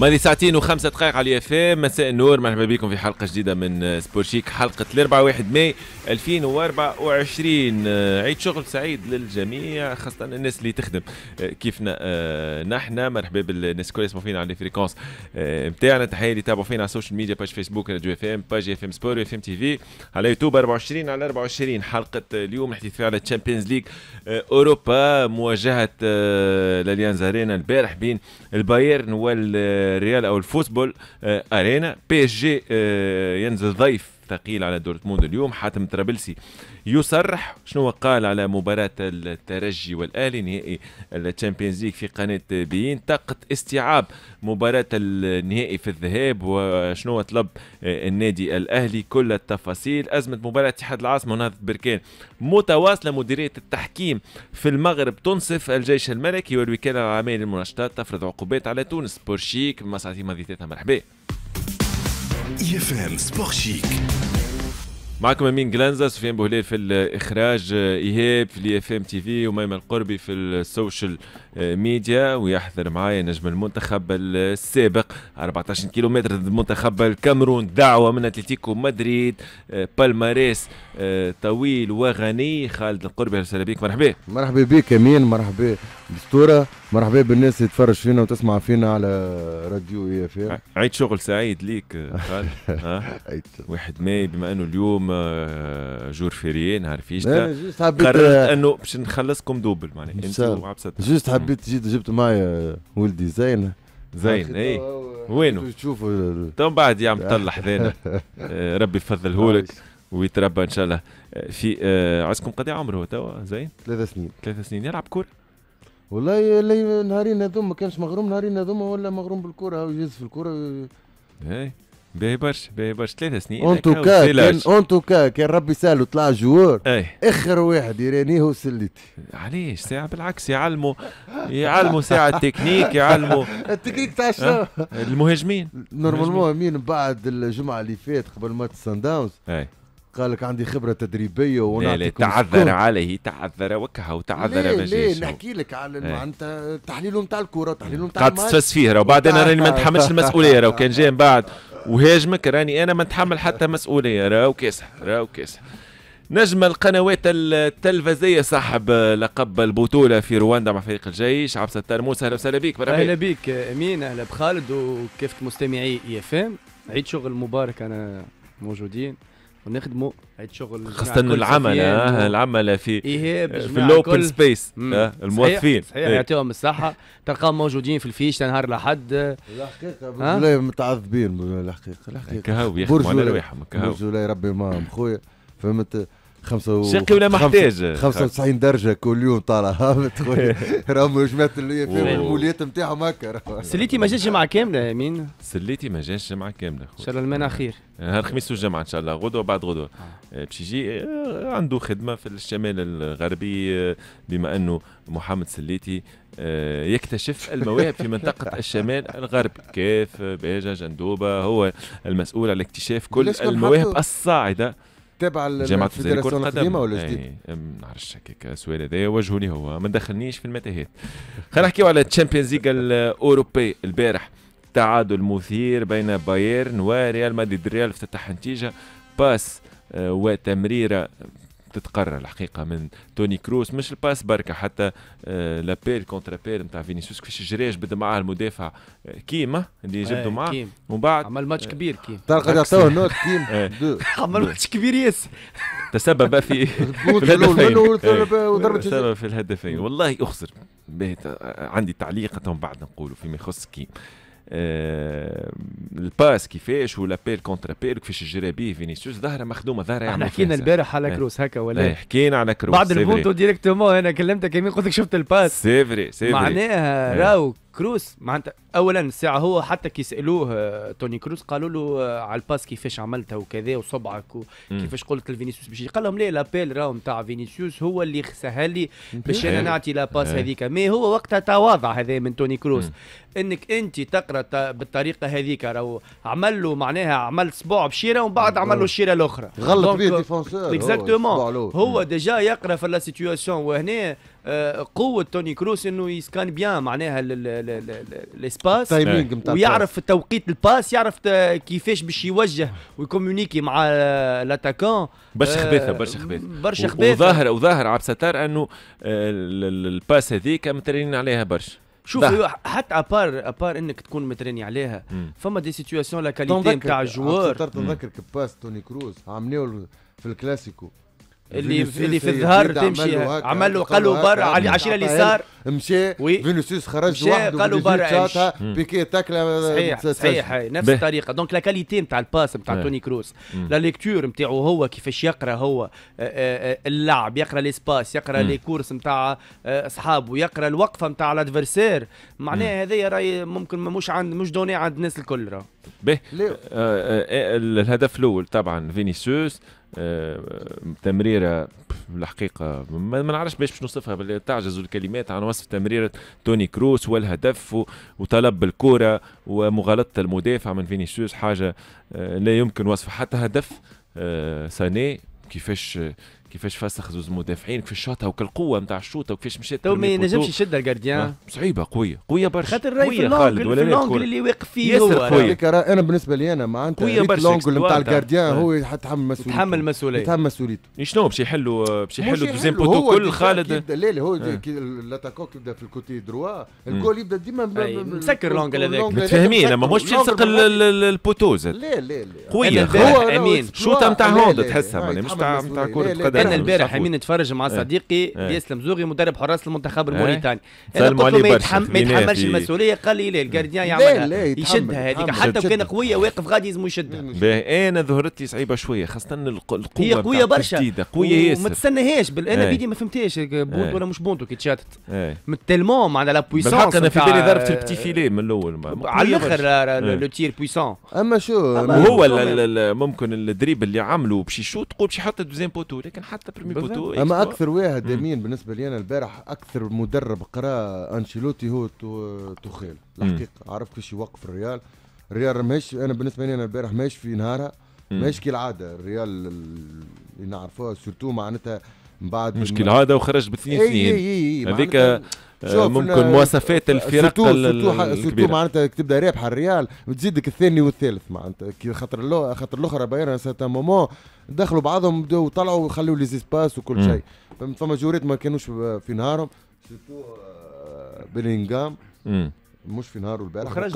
ماضي ساعتين وخمسة دقائق على اف ام مساء النور مرحبا بكم في حلقة جديدة من سبور شيك حلقة الأربعة 1 ماي 2024 آه، عيد شغل سعيد للجميع خاصة الناس اللي تخدم آه، كيفنا آه، نحن مرحبا بالناس الكل يسمعوا فينا على الفريكونس نتاعنا تحية اللي يتابعوا فينا على السوشيال ميديا باج فيسبوك راديو اف ام باج اف ام سبور اف ام تي في على يوتيوب 24 على 24 حلقة اليوم نحكي فيها على تشامبيونز ليج اوروبا مواجهة الاليانز ارينا البارح بين البايرن وال الريال او الفوتبول آه، ارينا بي اس جي آه، ينزل ضيف ثقيل على دورتموند اليوم حاتم طرابلسي يصرح شنو قال على مباراة الترجي والأهلي نهائي الشامبيونز ليغ في قناة بيين طاقة استيعاب مباراة النهائي في الذهاب وشنو طلب النادي الأهلي كل التفاصيل أزمة مباراة اتحاد العاصمة ونهضة بركان متواصلة مديرية التحكيم في المغرب تنصف الجيش الملكي والوكالة العامة للمنشطات تفرض عقوبات على تونس بورشيك مسعتي مضيتها مرحبا يفهم اف ام سبور شيك معكم امين جلانزا سفيان بوهليل في الاخراج ايهاب في الاي اف ام تي في وميمن القربي في السوشيال ميديا ويحضر معايا نجم المنتخب السابق 14 كيلومتر ضد منتخب الكاميرون دعوة من اتلتيكو مدريد آه، بالماريس آه، طويل وغني خالد القربي اهلا وسهلا بك مرحبا مرحبا بك امين مرحبا بستوره مرحبا بالناس اللي تتفرج فينا وتسمع فينا على راديو اي اف عيد شغل سعيد ليك آه، خالد واحد ماي بما انه اليوم جور فيري نهار فيشتا قررت انه باش نخلصكم دوبل معناها انت وعبسة جوست حبيت جيت جبت معايا ولدي زين زين اي وينو تشوف تو بعد يا عم طلع حذانا آه، ربي يفضله لك ويتربى ان شاء الله آه، في آه، عزكم قد عمره هو توا زين ثلاث سنين ثلاث سنين يلعب كوره والله نهارين هذوما ما كانش مغروم نهارين هذوما ولا مغروم بالكره يجز في الكره ايه باهي برشا باهي برشا ثلاثة سنين اون توكا كان اون توكا كان ربي سالو طلع جوار إيه. اخر واحد يرانيه هو سليتي علاش ساعة بالعكس يعلموا يعلموا ساعة التكنيك يعلموا التكنيك تاع شنو؟ المهاجمين نورمالمون مين بعد الجمعة اللي فات قبل ماتش سان داونز إيه. قال لك عندي خبره تدريبيه وانا لا تعذر عليه تعذر وتعذر تعذر جاش ليه نحكي لك على معناتها إيه. تحليله نتاع الكره تحليله نتاع قاعد تفس فيه راه انا راني ما نتحملش المسؤوليه راه كان جاي من بعد وهاجمك راني انا ما نتحمل حتى مسؤوليه راهو وكاسح راهو وكاسح نجم القنوات التلفزية صاحب لقب البطولة في رواندا مع فريق الجيش عبد الستار موسى أهلا وسهلا بك أهلا بك أمين أهلا بخالد وكيف مستمعي اي اف ام عيد شغل مبارك أنا موجودين ونخدموا هيد شغل خاصة العمل آه العمل في إيه في الاوبن سبيس آه الموظفين صحيح, صحيح. إيه. يعطيهم الصحة تلقاهم موجودين في الفيش نهار الأحد الحقيقة بالله متعذبين الحقيقة الحقيقة كهو يخدموا على كهو ربي معاهم خويا فهمت خمسة و... ساقي ولا محتاج 95 درجة كل يوم طالع هابط راهم جمعت اللي فيهم الموليات نتاعهم هكا سليتي ما جاش جمعة كاملة يا مين سليتي ما جاش جمعة كاملة ان شاء الله المنع خير نهار آه، الخميس والجمعة ان شاء الله غدوة بعد غدوة آه. آه، باش يجي عنده خدمة في الشمال الغربي بما انه محمد سليتي يكتشف المواهب في منطقة الشمال الغربي كيف باجة جندوبة هو المسؤول على اكتشاف كل المواهب الصاعدة جامعة للفيدراسيون القديمه ولا جديد؟ إيه، ما نعرفش هكاك السؤال هذا وجهه لي هو ما دخلنيش في المتاهات خلينا نحكيو على الشامبيونز ليغ الاوروبي البارح تعادل مثير بين بايرن وريال مدريد ريال افتتح نتيجه باس آه، وتمريره تتقرر الحقيقه من توني كروس مش الباس بركه حتى آه، لابيل كونتر بيل نتاع فينيسيوس كيفاش جري بدا معاه المدافع آه، كيما آه، اللي جبدوا إيه، معاه ومن بعد عمل ماتش كبير كيما تلقى يعطوه نوت كيما إيه. عمل ماتش كبير ياس تسبب في الهدفين إيه. تسبب في الهدفين والله اخسر عندي تعليق بعد نقوله فيما يخص كيما آه، الباس كيفاش ولا بير كونتر بيل كيفاش جرى بيه فينيسيوس ظهره مخدومه ظهره احنا حكينا البارح على كروس هكا إيه، ولا حكينا على كروس بعد الفوتو ديريكتومون انا كلمتك يمين قلت لك شفت الباس سي فري معناها إيه. راو كروس معناتها اولا الساعه هو حتى كي سالوه آه، توني كروس قالوا له آه، على الباس كيفاش عملتها وكذا وصبعك وكيفاش قلت لفينيسيوس باش قال لهم لا لابيل راهو نتاع فينيسيوس هو اللي سهل لي باش انا نعطي لاباس هذيك مي هو وقتها تواضع هذا من توني كروس مم. انك انت تقرا بالطريقه هذيك راهو عمل له معناها عمل صبع بشيره ومن بعد عمل له الشيره الاخرى غلط بيه الديفونسور اكزاكتومون هو ديجا يقرا في لا سيتياسيون وهنا قوه توني كروس انه يسكان بيان معناها الاسباس ويعرف توقيت الباس يعرف كيفاش باش يوجه ويكومونيكي مع الاتاكون برشا آه، خباثه برشا خباثه برشا خباثه وظاهر وظاهر عبد الستار انه آه، الباس هذيك مترينين عليها برشا شوف حتى ابار ابار انك تكون متريني عليها فما دي سيتياسيون لا كاليتي نتاع الجوار تتذكر باس توني كروز عملوه في الكلاسيكو اللي اللي في الظهر تمشي عمل له قالوا برا على عشيره اليسار مشى فينيسيوس خرج وحده قالوا برا بيكي تاكله صحيح صحيح نفس الطريقه دونك لا كاليتي نتاع الباس نتاع توني كروس لا ليكتور نتاعو هو كيفاش يقرا هو آه، آه، آه، اللعب يقرا ليسباس يقرا لي كورس نتاع اصحابه يقرا الوقفه نتاع الادفيرسير معناها هذايا راهي ممكن مش عند مش دوني عند الناس الكل راه به الهدف الاول طبعا فينيسيوس آه، تمريره الحقيقه ما نعرفش باش باش نوصفها تعجز الكلمات عن وصف تمريره توني كروس والهدف وطلب الكره ومغالطه المدافع من فينيسيوس حاجه آه، لا يمكن وصفها حتى هدف آه، ساني كيفاش كيفاش فسخ زوز مدافعين كيفاش شاطها وكالقوه نتاع الشوطه وكيفاش مشات تو ما ينجمش يشد الجارديان آه، صعيبه قويه قويه برشا خاطر راي في اللونجل في اللي واقف فيه ياسر قوية انا بالنسبه لي انا معناتها قويه برشا اللونجل نتاع الجارديان هو آه. يتحمل مسؤوليته يتحمل مسؤوليته يتحمل مسؤوليته شنو باش يحلوا باش يحلوا دوزيام بوتو كل خالد لا لا هو آه. الاتاكوك يبدا في الكوتي دروا الجول يبدا ديما مسكر اللونجل هذاك متفاهمين اما مش يلصق البوتو زاد لا لا لا قويه امين شوطه نتاع هوند تحسها مش نتاع كره قدم انا البارح يمين نتفرج مع إيه. صديقي إيه. ياسلم زوغي مدرب حراس المنتخب إيه. الموريتاني سلموا عليه برشا ما يتحملش المسؤوليه قال لي لا الجارديان يعملها يشدها هذيك حتى وكان قويه واقف غادي لازم يشدها انا ظهرتي صعيبه شويه خاصه القوه هي قويه برشا قويه ياسر وما تستناهاش انا بيدي ما فهمتهاش بونت ولا مش بونتو كي تشاتت تيلمون معناها لا بويسونس انا في بالي ضربت البتي فيلي من الاول على الاخر لو تير بويسون اما شو هو ممكن الدريب اللي عمله باش يشوط تقول باش يحط الدوزيام بوتو لكن حتى برمي بوتو اما اكثر واحد يمين بالنسبه لي انا البارح اكثر مدرب قرا انشيلوتي هو توخيل الحقيقه عرف كيفاش يوقف الريال الريال ماهيش انا بالنسبه لي انا البارح ماهيش في نهارها ماهيش كالعاده الريال اللي نعرفوها سورتو معناتها من بعد مش كالعاده وخرج باثنين اثنين إيه، إيه، إيه، هذيك ممكن مواصفات الفرق سيتو الكبيره سيتو معناتها تبدا رابحه الريال وتزيدك الثاني والثالث معناتها خاطر خاطر الاخرى بايرن ساتا مومون دخلوا بعضهم بداوا طلعوا وخلوا لي زيسباس وكل شيء فما جوريت ما كانوش في نهارهم سيتو آه، بلينغام مش في نهار البارح قال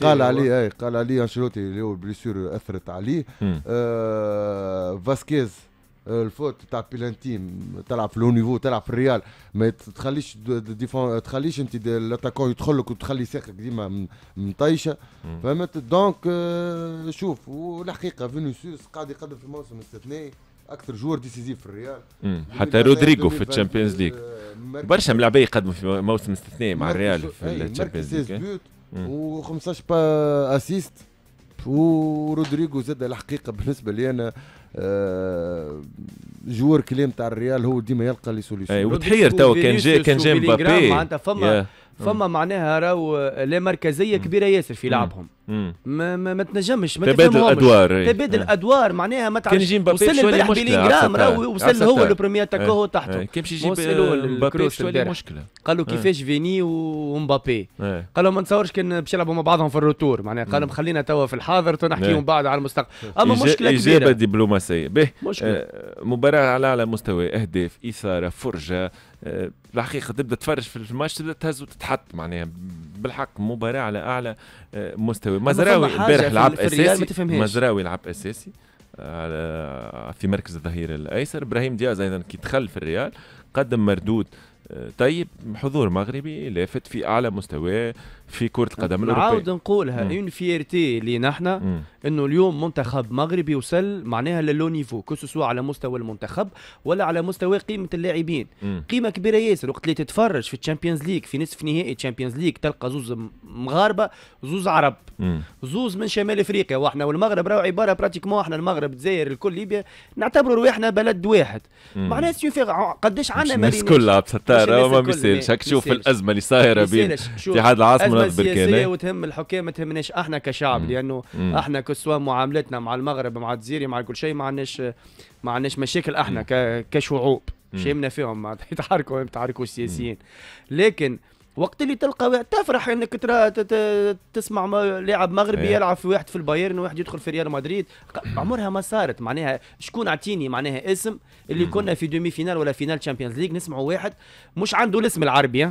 قال, عليه اي قال عليه انشيلوتي اللي هو البليسور اثرت عليه آه فاسكيز الفوت تاع بيلانتي تلعب في لو نيفو تلعب في الريال ما تخليش ديفون تخليش انت لاتاكون يدخل لك وتخلي ساقك ديما مطيشه فهمت دونك شوف والحقيقه فينيسيوس قاعد يقدم في موسم استثنائي اكثر جوار ديسيزيف في الريال حتى رودريغو في الشامبيونز ليغ برشا ملاعبيه يقدموا في موسم استثنائي مع الريال في الشامبيونز ليغ و15 اسيست ورودريغو زاد الحقيقه بالنسبه لي انا آه، جوار كلام تاع الريال هو ديما يلقى لي سوليسيون وتحير توا كان جا كان جا مبابي معناتها فما فما معناها راهو لا مركزيه كبيره ياسر في لعبهم ما, ما, ما تنجمش ما تبادل الادوار إيه. تبادل الادوار معناها ما تعرفش وصل يجي مبابي راهو وصل هو البريمير تاكو إيه. تحته إيه. كان باش يجيب آه، مبابي شويه مشكله قالوا كيفاش فيني ومبابي قالوا ما نتصورش كان باش يلعبوا مع بعضهم في الروتور معناها قالوا خلينا توا في الحاضر ونحكيوا بعد على المستقبل اما مشكله كبيره اجابه دبلوماسيه آه، مباراه على اعلى مستوى اهداف اثاره فرجه بالحقيقه تبدا تفرج في الماتش تبدا تهز وتتحط معناها بالحق مباراه على اعلى آه، مستوى مزراوي البارح لعب اساسي مزراوي لعب اساسي آه، في مركز الظهير الايسر ابراهيم دياز ايضا كي دخل في الريال قدم مردود طيب حضور مغربي لافت في اعلى مستوى في كره القدم الاوروبيه نعاود نقولها اون فيرتي لينا احنا انه اليوم منتخب مغربي وصل معناها للو نيفو كوسوسوا على مستوى المنتخب ولا على مستوى قيمه اللاعبين قيمه كبيره ياسر وقت اللي تتفرج في الشامبيونز ليج في نصف نهائي الشامبيونز ليج تلقى زوز مغاربه زوز عرب مم. زوز من شمال افريقيا واحنا والمغرب راهو عباره براتيكمون احنا المغرب تزاير الكل ليبيا نعتبروا روحنا بلد واحد معناها قداش عندنا الناس صايره ما بيصيرش هيك تشوف الازمه اللي صايره بين اتحاد العاصمه والنهضه البركانيه إيه؟ وتهم الحكام ما تهمناش احنا كشعب لانه احنا كسوا معاملتنا مع المغرب مع الجزيري مع كل شيء ما عندناش ما عندناش مشاكل احنا كشعوب شيمنا فيهم يتحركوا يتحركوا السياسيين لكن وقت اللي تلقى تفرح انك ترى تسمع لاعب مغربي إيه. يلعب في واحد في البايرن وواحد يدخل في ريال مدريد عمرها ما صارت معناها شكون اعطيني معناها اسم اللي كنا في دومي فينال ولا فينال تشامبيونز ليج نسمعوا واحد مش عنده الاسم العربي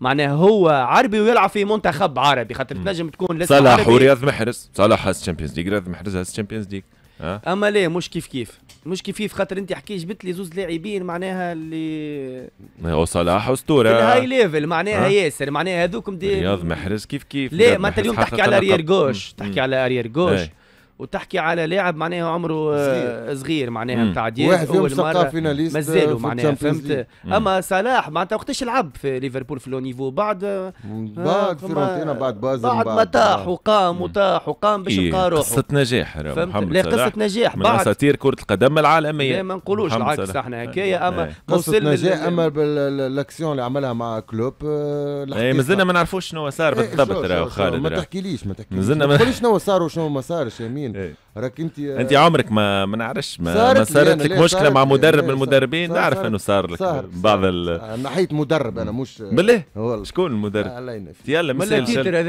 معناها هو عربي ويلعب في منتخب عربي خاطر تنجم تكون لسه صلاح ورياض محرز صلاح هاز تشامبيونز ليج رياض محرز هاز تشامبيونز ليج أه؟ اما ليه مش كيف كيف مش كيفيف خاطر انت حكي جبت لي زوز لاعبين معناها اللي هو صلاح اسطوره هاي ليفل معناها ياسر معناها هذوكم دي رياض محرز كيف كيف لا ما انت اليوم تحكي على اريير جوش تحكي على اريير جوش إيه. وتحكي على لاعب معناها عمره آه، صغير, صغير معناها نتاع دياب واحد فيهم سقى فيناليست مازالوا معناها فهمت اما صلاح معناتها وقتاش لعب في ليفربول في لو نيفو بعد آه، بعد فيرونتينا بعد بازل بعد, بعد ما طاح وقام وطاح وقام باش لقى إيه، روحه قصة نجاح فهمت لا قصة نجاح بعد اساطير كرة القدم العالمية ما نقولوش العكس احنا هكايا إيه. اما قصة نجاح اما بالاكسيون اللي عملها مع كلوب آه، إيه، مازلنا ما نعرفوش شنو صار بالضبط خالد ما تحكيليش ما تحكيليش ما تقوليش شنو صار وشنو ما صارش يا سنين ايه. راك انت انت عمرك ما ما نعرفش ما صارت, ما صارت لك مشكله صارت مع مدرب من إيه، المدربين نعرف انه صار لك بعض ال ناحيه مدرب انا مش بالله شكون المدرب؟ الله يلا مسال انا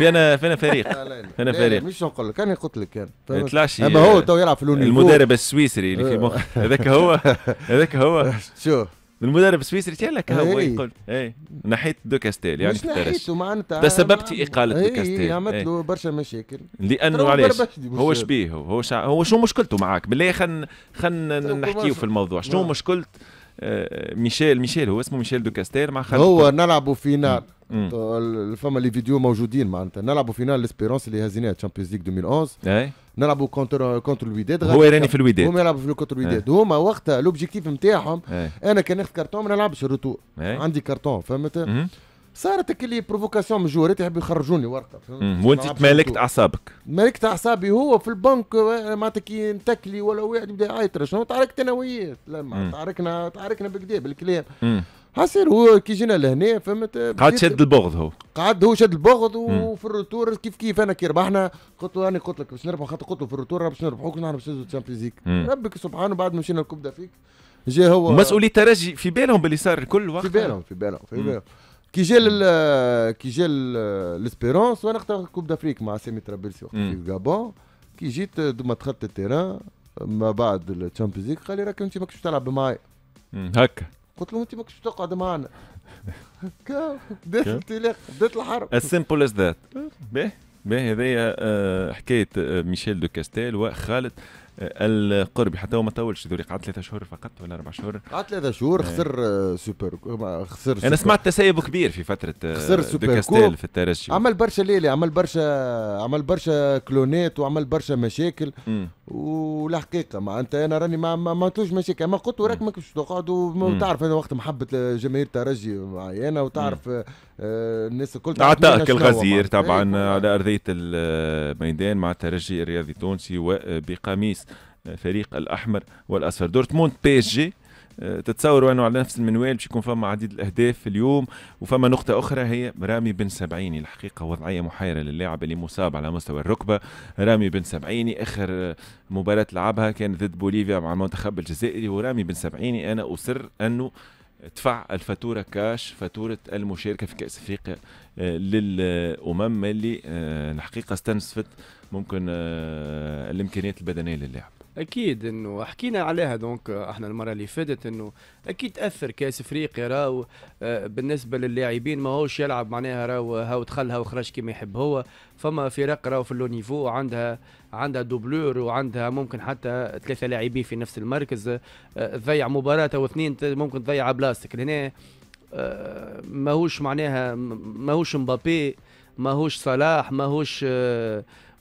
فينا فينا فريق فينا فريق مش نقول لك انا قلت لك انا طلعش اما هو تو يلعب في المدرب السويسري اللي في مخي هذاك هو هذاك هو شوف المدرب السويسري لك هو إيه. يقول اي نحيت دو كاستيل يعني مش نحيته معناتها تسببت في اقاله دو إيه، كاستيل عملت إيه. له برشا مشاكل لانه علاش هو شبيه هو شع... هو شو مشكلته معاك بالله خلينا خلينا نحكيو في الموضوع شنو نعم. مشكله آه، ميشيل ميشيل هو اسمه ميشيل دو كاستيل مع خالد هو نلعبوا فينال فما لي فيديو موجودين معناتها نلعبوا فينال ليسبيرونس اللي هزيناها تشامبيونز ليغ 2011 نلعبوا كونتر كونتر الوداد هو يراني في الوداد هما يلعبوا في كونتر الوداد إيه. هما وقتها لوبجيكتيف نتاعهم انا كان ناخذ كارتون ما نلعبش الروتور عندي كارتون فهمت صارت اللي بروفوكاسيون من جوهرات يحبوا يخرجوني ورقه وانت تمالكت اعصابك مالكت اعصابي هو في البنك معناتها كي نتكلي ولا واحد يبدا يعيط شنو تعاركت انا وياه تعاركنا تعاركنا بالكلام حاصل هو كي جينا لهنا فهمت قعد شد البغض هو قعد هو شد البغض وفي الروتور كيف كيف انا كي ربحنا قلت له انا قلت لك باش نربح خاطر قلت له في الروتور باش نربحوك ونعرف باش نهزوا ليج ربك سبحانه بعد ما مشينا الكوب فيك جا هو مسؤوليه ترجي في بالهم باللي صار الكل وقت في بالهم في بالهم في بالهم كي جا كي جا ليسبيرونس وانا اخترت الكوب دافريك مع سامي ترابيرسي وقت في الجابون كي جيت ما دخلت التيران ما بعد الشامبيونز ليج قال لي راك انت ماكش تلعب معايا هكا قلت له انت كنتش تقعد معنا بدات الانطلاق بدات الحرب as simple as that باهي باهي هذايا آه، حكايه آه، ميشيل دو كاستيل وخالد القرب حتى هو ما طولش ذوري قعد ثلاثة شهور فقط ولا أربع شهور قعد ثلاثة شهور إيه. خسر سوبر خسر أنا سمعت تسيب كبير في فترة آه، خسر سوبر كوب في الترجي عمل برشا ليلي عمل برشا عمل برشا كلونات وعمل برشا مشاكل والحقيقة والحقيقة معناتها أنا راني ما ما عملتوش مشاكل ما قلت وراك ماكش تقعد وتعرف أنا وقت محبة جماهير الترجي معينة وتعرف آه، الناس الكل عتاق الغزير طبعا أيوة. على أرضية الميدان مع الترجي الرياضي التونسي وبقميص فريق الاحمر والاصفر دورتموند بي اس جي آه، تتصوروا انه على نفس المنوال باش يكون فما عديد الاهداف اليوم وفما نقطه اخرى هي رامي بن سبعيني الحقيقه وضعيه محيره للاعب اللي مصاب على مستوى الركبه رامي بن سبعيني اخر آه، مباراه لعبها كان ضد بوليفيا مع المنتخب الجزائري ورامي بن سبعيني انا اصر انه دفع الفاتوره كاش فاتوره المشاركه في كاس افريقيا آه، للامم اللي الحقيقه استنصفت ممكن الامكانيات البدنيه للاعب اكيد انه حكينا عليها دونك احنا المره اللي فاتت انه اكيد تاثر كاس افريقيا راهو آه، بالنسبه للاعبين ما هوش يلعب معناها راهو هاو دخلها وخرج كما يحب هو فما فرق راهو في اللو نيفو عندها عندها دوبلور وعندها ممكن حتى ثلاثه لاعبين في نفس المركز تضيع آه، مباراه او اثنين ممكن تضيع بلاستيك هنا آه، ماهوش معناها ماهوش مبابي ماهوش صلاح ماهوش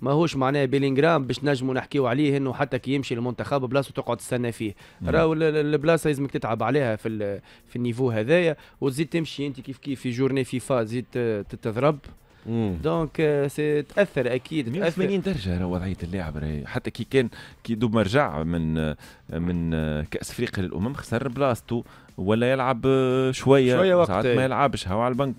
ماهوش معناه بيلينغرام باش نجموا نحكيو عليه انه حتى كي يمشي للمنتخب بلاصه تقعد تستنى فيه نعم. راهو البلاصه لازمك تتعب عليها في في النيفو هذايا وتزيد تمشي انت كيف كيف في جورني فيفا تزيد تتضرب دونك آه، سي تاثر اكيد 180 درجه وضعيه اللاعب حتى كي كان كي دوب ما رجع من آه، من آه، كاس افريقيا للامم خسر بلاصتو ولا يلعب شويه شويه وقت ساعات ما يلعبش هو على البنك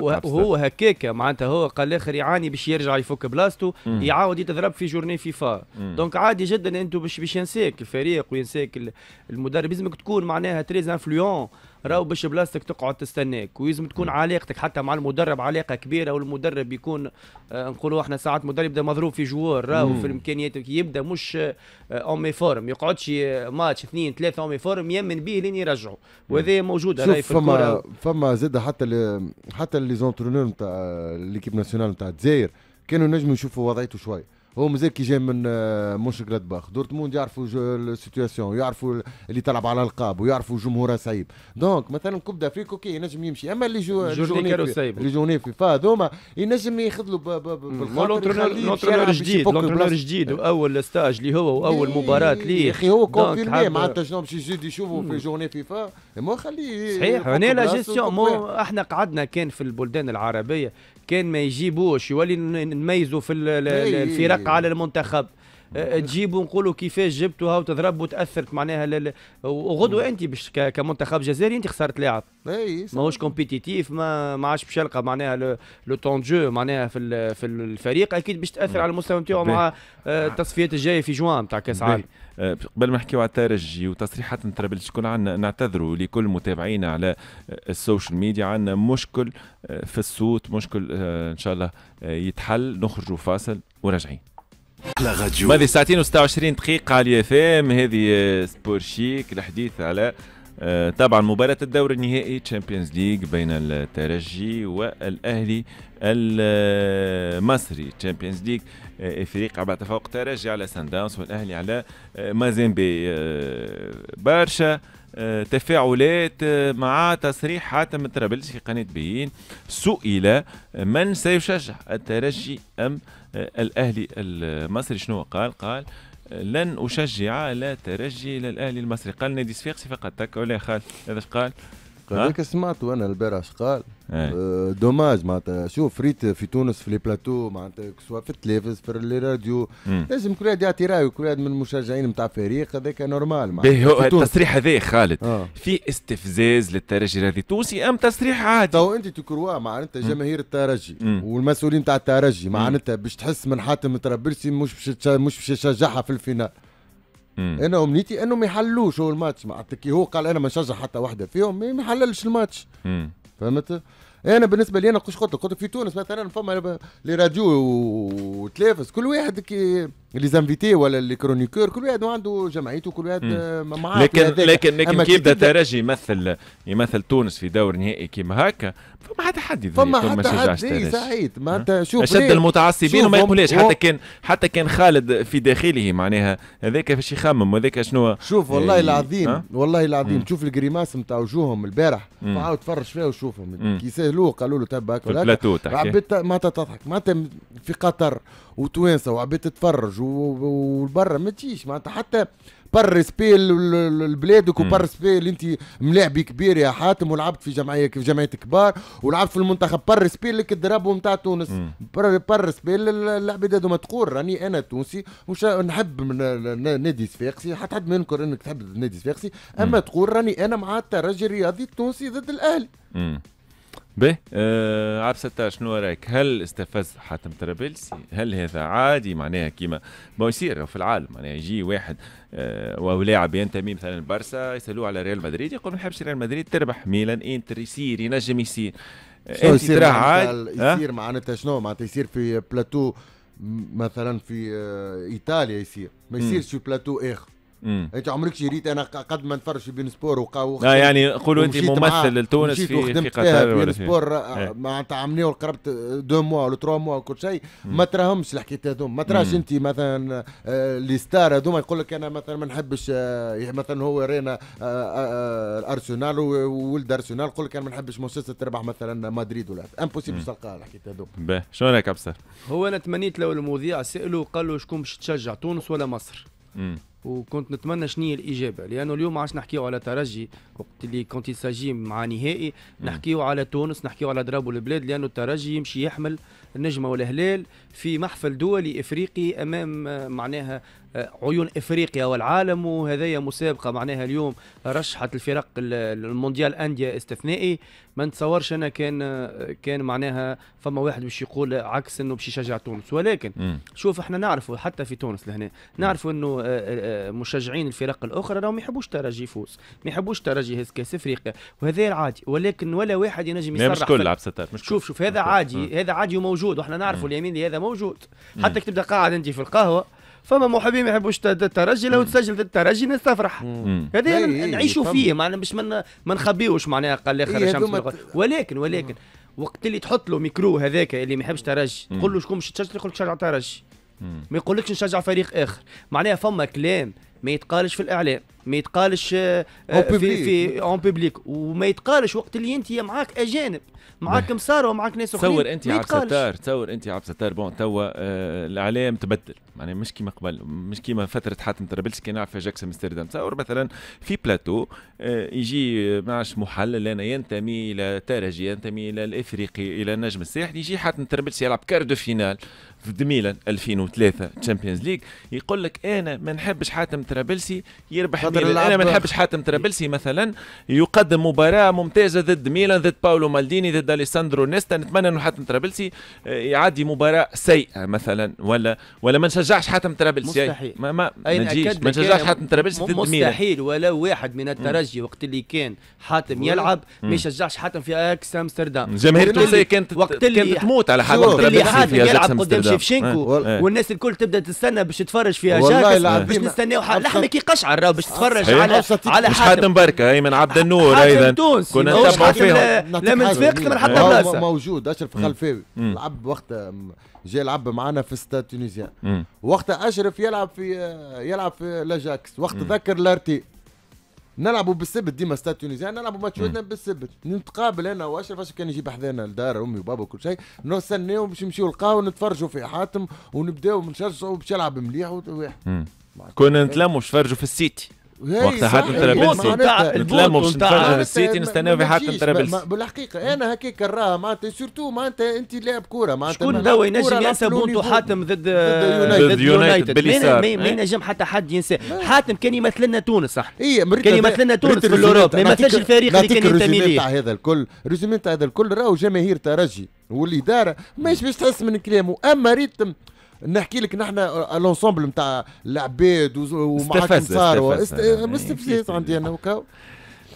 وهو هكاك معناتها هو قال الاخر يعاني باش يرجع يفك بلاصتو يعاود يتضرب في جورني فيفا دونك عادي جدا انتم باش باش ينساك الفريق وينساك المدرب لازمك تكون معناها تريز انفلونس راهو باش بلاصتك تقعد تستناك ويزم تكون علاقتك حتى مع المدرب علاقه كبيره والمدرب يكون آه نقولوا احنا ساعات المدرب يبدا مضروب في جوار راهو في الامكانيات يبدا مش آه، اومي فورم يقعدش آه، ماتش اثنين ثلاثه اومي فورم يمن به لين يرجعوا وهذا موجود راهي في فما فما زاد حتى اللي حتى لي زونترونور نتاع ليكيب ناسيونال نتاع الجزائر كانوا نجموا يشوفوا وضعيته شويه هو مازال كي جاي من آه، مش جلادباخ دورتموند يعرفوا السيتواسيون يعرفوا اللي تلعب على القاب ويعرفوا جمهورها صعيب دونك مثلا كوب دافريك اوكي ينجم يمشي اما اللي جو اللي جوني في فهذوما ينجم ياخذ له بالخاطر جديد لونترونور جديد واول ستاج اللي هو واول إيه، مباراه ليه يا اخي هو كونفيرمي معناتها شنو باش يزيد يشوفوا في جورني فيفا إيه، ما خليه صحيح هنا لا جيستيون احنا قعدنا كان في البلدان العربيه كان ما يجيبوش يولي نميزوا في الفرق على المنتخب تجيبوا نقولوا كيفاش جبتوها وتضرب وتاثرت معناها لل... وغدوه انت باش كمنتخب جزائري انت خسرت لاعب ماهوش كومبيتيتيف ما ما عادش باش يلقى معناها لو تون جو معناها في في الفريق اكيد باش تاثر على المستوى نتاعو مع التصفيات الجايه في جوان تاع كاس عالم آه، قبل ما نحكيو على الترجي وتصريحات ترابل شكون عندنا نعتذروا لكل متابعينا على السوشيال ميديا عندنا مشكل آه، في الصوت مشكل آه، ان شاء الله يتحل نخرجوا فاصل وراجعين احلى راديو هذه ساعتين و26 دقيقه على اف ام هذه سبور شيك الحديث على طبعا آه، مباراة الدور النهائي تشامبيونز ليج بين الترجي والأهلي المصري تشامبيونز ليج افريقيا بعد تفوق ترجي على سان داونز والاهلي على آه، مازيمبي آه، برشا تفاعلات مع تصريح حاتم الترابلسي في قناه بيين سئل من سيشجع الترجي ام الاهلي المصري شنو قال؟ قال لن أشجع لا ترجي للأهلي المصري قال نادي صفاقسي فقط تك ولا خال هذا قال هذاك سمعت انا البارح اش قال؟ إيه. آه، دوماج معناتها شوف ريت في تونس في لي بلاتو معناتها سوا في التلفز في لي راديو لازم كل واحد يعطي رايه كل واحد من المشجعين نتاع فريق هذاك نورمال معناتها التصريح هذا خالد آه. في استفزاز للترجي الرياضي التونسي ام تصريح عادي تو انت تكروا معناتها جماهير الترجي والمسؤولين نتاع الترجي معناتها باش تحس من حاتم تربلسي مش مش باش يشجعها في الفينال انا امنيتي انهم يحلوش هو الماتش معناتها كي هو قال انا ما نشجع حتى واحده فيهم ما يحللش الماتش فهمت انا بالنسبه لي انا قلت لك قلت في تونس مثلا فما لي راديو وتلافس كل واحد كي لي زانفيتي ولا لي كرونيكور كل واحد عنده جمعيته كل واحد آه، معاه لكن لكن لكن كي بدا ترجي يمثل يمثل تونس في دور نهائي كيما هكا فما حتى حد فما حتى حد سعيد صحيح معناتها شوف اشد المتعصبين وما يقولش حتى كان حتى كان خالد في داخله معناها هذاك باش يخمم وهذاك شنو شوف والله آه، العظيم والله العظيم شوف الجريماس نتاع وجوههم البارح عاود تفرج فيها وشوفهم كي سالوه قالوا له تبا هكا عبيت معناتها تضحك معناتها في قطر وتوانسه وعباد تتفرج والبرة ما تجيش معناتها حتى بار ريسبي لبلادك وبار ريسبي اللي انت ملاعبي كبير يا حاتم ولعبت في جمعيه في جمعيه كبار ولعبت في المنتخب بار ريسبي لك الدرابو نتاع تونس بار ريسبي للعباد هذوما تقول راني انا تونسي نحب نادي صفاقسي حتى حد ما ينكر انك تحب نادي صفاقسي اما تقول راني انا مع الترجي الرياضي التونسي ضد الاهلي بي آه عاب 16 شنو رايك هل استفز حاتم ترابلسي هل هذا عادي معناها كيما ما يصير في العالم معناها يجي واحد آه او لاعب ينتمي مثلا البرسا يسالوه على ريال مدريد يقول ما نحبش ريال مدريد تربح ميلان انتر يصير ينجم يصير أه، انت يصير تراه يصير معناتها شنو معناتها يصير في بلاتو مثلا في أه، ايطاليا يصير ما يصيرش في بلاتو اخر انت عمرك شريت انا قد ما نفرش بين سبور لا يعني قولوا انت ممثل لتونس في في قطر ولا سبور آه، إيه. معناتها عملناه قربت دو موا ولا تروا موا وكل شيء ما تراهمش الحكايات هذو ما تراش انت مثلا آه، لي ستار هذوما يقول لك انا مثلا ما نحبش آه، مثلا هو رينا ارسنال وولد ارسنال يقول لك انا ما نحبش مانشستر تربح مثلا مدريد ولا امبوسيبل تلقى الحكايه هذوما باه شنو رايك ابصر؟ هو انا تمنيت لو المذيع سالوا قال له شكون باش تشجع تونس ولا مصر؟ وكنت نتمنى شنو هي الاجابه لانه اليوم عادش نحكيو على ترجي وقت اللي كنت يساجي مع نهائي نحكيو على تونس نحكيو على ضرب البلاد لانه الترجي يمشي يحمل النجمه والهلال في محفل دولي افريقي امام آه، معناها آه، عيون افريقيا والعالم وهذايا مسابقه معناها اليوم رشحت الفرق المونديال انديه استثنائي ما نتصورش انا كان آه، كان معناها فما واحد باش يقول عكس انه باش يشجع تونس ولكن شوف احنا نعرفوا حتى في تونس لهنا نعرفوا انه مشجعين الفرق الاخرى راهم ما يحبوش ترجي يفوز ما يحبوش ترجي يهز كاس افريقيا وهذا عادي ولكن ولا واحد ينجم يصرح مش كل عبد الستار مش شوف شوف هذا عادي هذا عادي وموجود واحنا نعرفوا اليمين هذا موجود حتى كي تبدا قاعد انت في القهوه فما محبين ما يحبوش الترجي لو تسجل في الترجي تفرح هذا يعني نعيشوا فيه معنا باش ما نخبيوش معناها قال الاخر ولكن ولكن وقت اللي تحط له ميكرو هذاك اللي ما يحبش ترجي تقول له شكون باش تسجل يقول لك شجع ترجي ما يقولكش نشجع فريق اخر معناها فما كلام ما يتقالش في الاعلام ما يتقالش آه، في في اون بيبليك وما يتقالش وقت اللي انت معاك اجانب معاك مسار ومعاك ناس اخرين تصور انت عبد ستار تصور انت عبد ستار بون توا آه الاعلام تبدل يعني مش كيما قبل مش كيما فتره حاتم ترابلس كي في جاكس امستردام تصور مثلا في بلاتو آه يجي آه، معش محلل انا ينتمي الى ترجي ينتمي الى الافريقي الى النجم الساحلي يجي حاتم ترابلس يلعب كاردو فينال في ميلان 2003 تشامبيونز ليج يقول لك انا ما نحبش حاتم ترابلسي يربح ميلان انا ما نحبش حاتم ترابلسي مثلا يقدم مباراه ممتازه ضد ميلان ضد باولو مالديني ضد اليساندرو نيستا نتمنى انه حاتم ترابلسي آه، يعدي مباراه سيئه مثلا ولا ولا ما نشجعش حاتم ترابلسي يعني مستحيل ما ما نجيش ما نشجعش حاتم ترابلسي ضد ميلان مستحيل ولو واحد من الترجي وقت اللي كان حاتم يلعب ما يشجعش حاتم في اكس امستردام الجماهير التونسيه كانت وقت اللي كانت تموت على حاتم ترابلسي في اكس امستردام شيفشينكو نعم. إيه. إيه. والناس الكل تبدا تستنى باش تتفرج في اجاكس باش نستناو لحمك يقشعر قشعر باش تتفرج على على مش حاتم بركه هي من عبد النور ايضا كنا نتبعوا فيهم لا من صفاقس من حتى بلاصه موجود اشرف خلفاوي لعب وقت جاي يلعب معنا في ستاد تونيزيان وقت اشرف يلعب في يلعب في لاجاكس وقت ذكر لارتي نلعبوا بالسبت ديما ستاد يعني نلعبوا ماتش ودنا بالسبت نتقابل انا واشرف اش كان يجيب حذانا لدار امي وبابا وكل شيء نستناو باش نمشيو القهوه نتفرجوا في حاتم ونبداو نشجعوا باش يلعب مليح كنا نتلموا باش في السيتي إيه، وقتها حتى ترابلسي نتلموا باش نتفرجوا السيتي نستناو آه، في حتى ترابلسي بالحقيقه انا هكاك راه معناتها سورتو معناتها انت لاعب كوره معناتها شكون توا ينجم ينسى بونتو حاتم ضد ضد يونايتد ما إيه؟ ينجم حتى حد ينسى حاتم كان يمثل لنا تونس صح إيه، كان يمثل لنا تونس في الاوروب ما يمثلش الفريق اللي كان ينتمي ليه هذا الكل ريزومي نتاع هذا الكل راهو جماهير ترجي والاداره ماهيش باش تحس من كلامه اما ريتم نحكي لك نحن الانسومبل نتاع العباد ومعاك صاروا استفزاز عندي إيه. انا وكا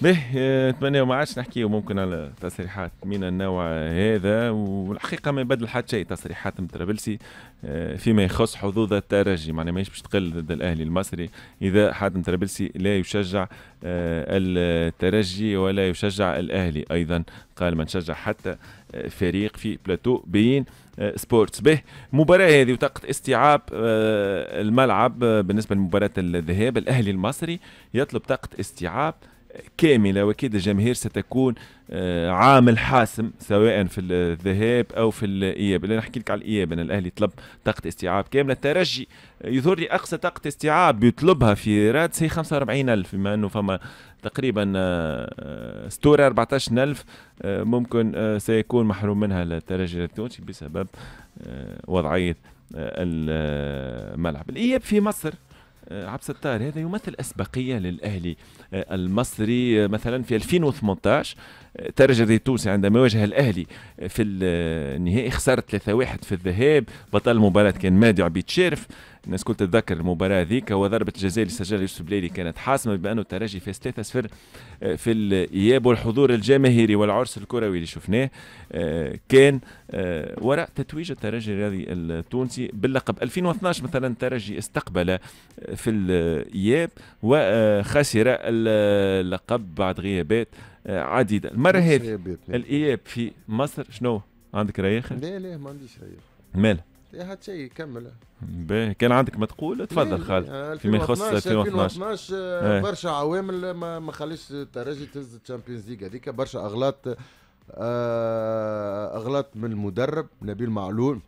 به إيه، نتمنى ما عادش نحكيو ممكن على تصريحات من النوع هذا والحقيقه ما يبدل حتى شيء تصريحات مترابلسي إيه، فيما يخص حظوظ الترجي معناها ماهيش باش تقل ضد الاهلي المصري اذا حاتم مترابلسي لا يشجع الترجي ولا يشجع الاهلي ايضا قال ما نشجع حتى فريق في بلاتو بين آه، سبورتس به مباراة هذه وطاقة استيعاب آه، الملعب آه، بالنسبة لمباراة الذهاب الأهلي المصري يطلب طاقة استيعاب كاملة وأكيد الجماهير ستكون آه، عامل حاسم سواء في الذهاب أو في الإياب أنا نحكي لك على الإياب أنا الأهلي طلب طاقة استيعاب كاملة الترجي يظهر لي أقصى طاقة استيعاب يطلبها في رادس هي 45 ألف بما أنه فما تقريبا آه، آه، ستوري 14 ألف ممكن سيكون محروم منها الترجي التونسي بسبب وضعية الملعب الإياب في مصر آه، عبد الستار هذا يمثل أسبقية للأهلي آه، المصري آه، مثلا في 2018 ترجي التونسي عندما واجه الأهلي في النهائي خسر 3-1 في الذهاب بطل المباراة كان مادي عبيد شارف الناس كل تتذكر المباراه هذيك وضربه الجزاء اللي سجلها يوسف بليلي كانت حاسمه بما انه الترجي فاز 3 0 في الاياب والحضور الجماهيري والعرس الكروي اللي شفناه آه، كان آه، وراء تتويج الترجي الرياضي التونسي باللقب 2012 مثلا الترجي استقبل آه، في الاياب وخسر اللقب بعد غيابات عديده المره هذه الاياب في مصر شنو عندك رايخه؟ لا لا ما عنديش رايخه ماله يا هاد شيء كمل باهي كان عندك ما تقول تفضل خالد فيما يخص 2012 إيه. برشا عوامل ما, ما خليش الترجي تهز الشامبيونز ليغ هذيك برشا اغلاط آه، اغلاط من المدرب نبيل معلول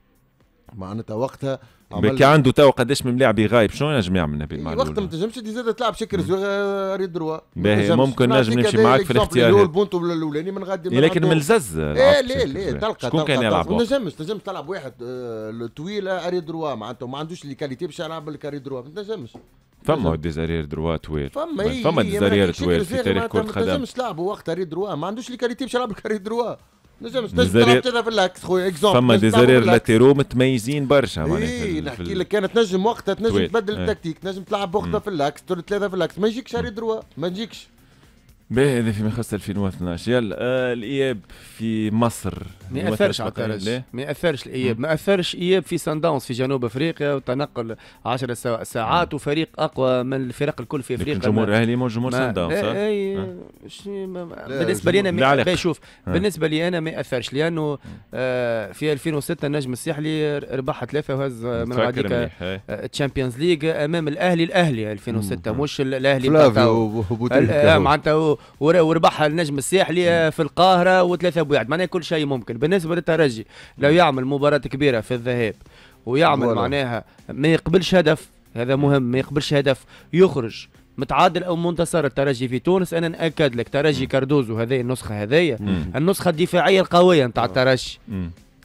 معناتها وقتها كي عنده توا قداش من لاعب غايب شنو نجم يعمل نبيل معلول وقت ما تنجمش تزيد تلعب شكر زويغ آه، ري دروا باهي ممكن نجم نمشي معاك في الاختيار اللي البونتو الاولاني من غادي إيه، لكن الزز ايه ليه ليه تلقى شكون كان يلعب ما تنجمش تنجم تلعب واحد آه، طويل آه، ري دروا معناتها ما عندوش لي كاليتي باش يلعب لك ري دروا ما تنجمش فما ديزارير دروا طويل فما فما إيه، ديزارير طويل في تاريخ كره القدم ما تنجمش تلعب وقت ري دروا ما عندوش لي كاليتي باش يلعب لك ري دروا نجمش ديزيرير في لك خويا اكزومبل فما ديزارير لاتيرو متميزين برشا معناها اي نحكي لك كانت تنجم وقتها تنجم تبدل إيه. التكتيك تنجم تلعب وقتها في اللاكس ثلاثه في اللاكس ما يجيكش اري دروا ما يجيكش باهي هذا فيما يخص 2012 يلا آه الاياب في مصر ما ياثرش على التاريخ ما ياثرش الاياب ما اثرش اياب في سان داونز في جنوب افريقيا وتنقل 10 ساعات وفريق اقوى من الفرق الكل في افريقيا الجمهور الاهلي مو جمهور سان داونز إيه، إيه، آه. بالنسبه لي انا ياثرش آه. بالنسبه لي انا ما اثرش لانه آه، في 2006 النجم الساحلي ربح ثلاثه وهز من بعديك تشامبيونز ليج امام الاهلي الاهلي 2006 مش الاهلي معناتها وربحها النجم الساحلي في القاهره وثلاثه بواحد معناها كل شيء ممكن بالنسبه للترجي لو يعمل مباراه كبيره في الذهاب ويعمل مبارا. معناها ما يقبلش هدف هذا مهم ما يقبلش هدف يخرج متعادل او منتصر الترجي في تونس انا ناكد لك ترجي كاردوزو هذه النسخه هذه النسخه الدفاعيه القويه نتاع آه. الترجي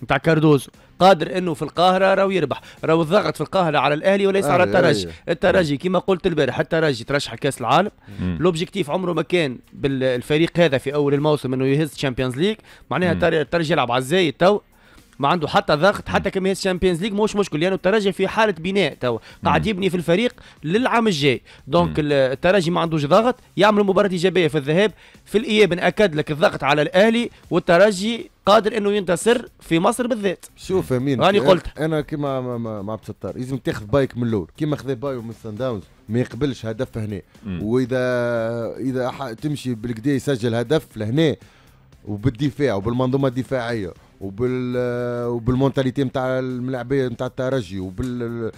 نتاع كاردوزو قادر انه في القاهره راهو يربح راهو الضغط في القاهره على الاهلي وليس على الترجي الترجي كما قلت البارح الترجي ترشح كاس العالم لوبجيكتيف عمره ما كان بالفريق هذا في اول الموسم انه يهز تشامبيونز ليج معناها الترجي يلعب على الزايد تو ما عنده حتى ضغط حتى كمية الشامبيونز ليج مش مشكل لأنه يعني الترجي في حالة بناء توا قاعد يبني في الفريق للعام الجاي دونك الترجي ما عندوش ضغط يعمل مباراة إيجابية في الذهاب في الإياب نأكد لك الضغط على الأهلي والترجي قادر انه ينتصر في مصر بالذات شوف امين راني قلت انا كيما مع عبد الستار لازم تاخذ بايك من الاول كيما خذا بايو من سان داونز ما يقبلش هدف هنا واذا اذا تمشي بالكدا يسجل هدف لهنا وبالدفاع وبالمنظومه الدفاعيه وبال وبالمونتاليتي نتاع الملاعبيه نتاع الترجي وبال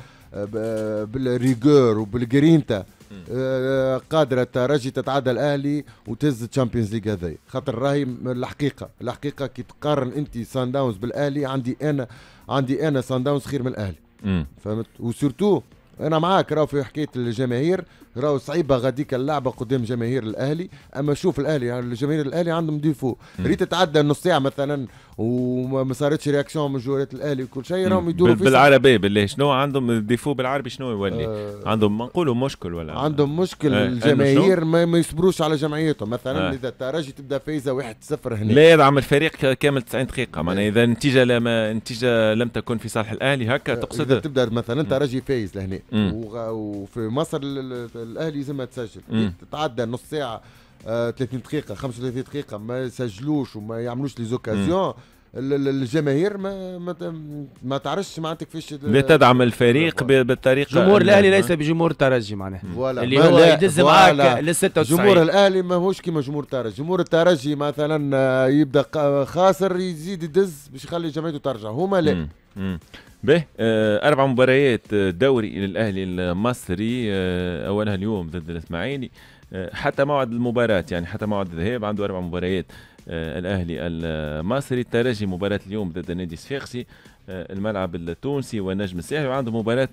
بالريغور وبالجرينتا آه، قادره الترجي تتعدى الاهلي وتهز الشامبيونز ليغ هذايا خاطر راهي الحقيقه الحقيقه كي تقارن انت سان داونز بالاهلي عندي انا عندي انا سان داونز خير من الاهلي فهمت وسورتو انا معاك راهو في حكايه الجماهير راهو صعيبه غاديك اللعبه قدام جماهير الاهلي اما شوف الاهلي يعني الجماهير الاهلي عندهم ديفو ريت تتعدى نص ساعه مثلا وما صارتش رياكسيون من جوريات الاهلي وكل شيء راهم يدوروا في بالعربي بالله شنو عندهم الديفو بالعربي شنو يولي آه عندهم ما نقولوا مشكل ولا عندهم مشكل آه الجماهير ما, ما يصبروش على جمعيتهم مثلا آه اذا الترجي تبدا فايزه 1 0 هنا لا يدعم الفريق كامل 90 دقيقه معناها إيه. اذا النتيجه لما النتيجه لم تكن في صالح الاهلي هكا تقصد اذا تبدا مثلا الترجي فايز لهنا وفي مصر الاهلي لازمها تسجل تتعدى نص ساعه 30 دقيقه 35 دقيقه ما يسجلوش وما يعملوش لي زوكازيون الجماهير ما ما, ما تعرفش معناتها كيفاش لا تدعم الفريق بالطريقه جمهور الاهلي ليس بجمهور الترجي معناها اللي هو يدز معاك لل 96 جمهور الاهلي ماهوش كيما جمهور الترجي جمهور الترجي مثلا آه، يبدا خاسر يزيد يدز باش يخلي جماهيرته ترجع هما لا به آه، اربع مباريات آه، دوري للاهلي المصري اولها اليوم ضد الاسماعيلي آه، حتى موعد المباراة يعني حتى موعد الذهاب عنده أربع مباريات آه، الأهلي المصري الترجي مباراة اليوم ضد النادي الصفاقسي آه، الملعب التونسي والنجم الساحلي وعنده مباراة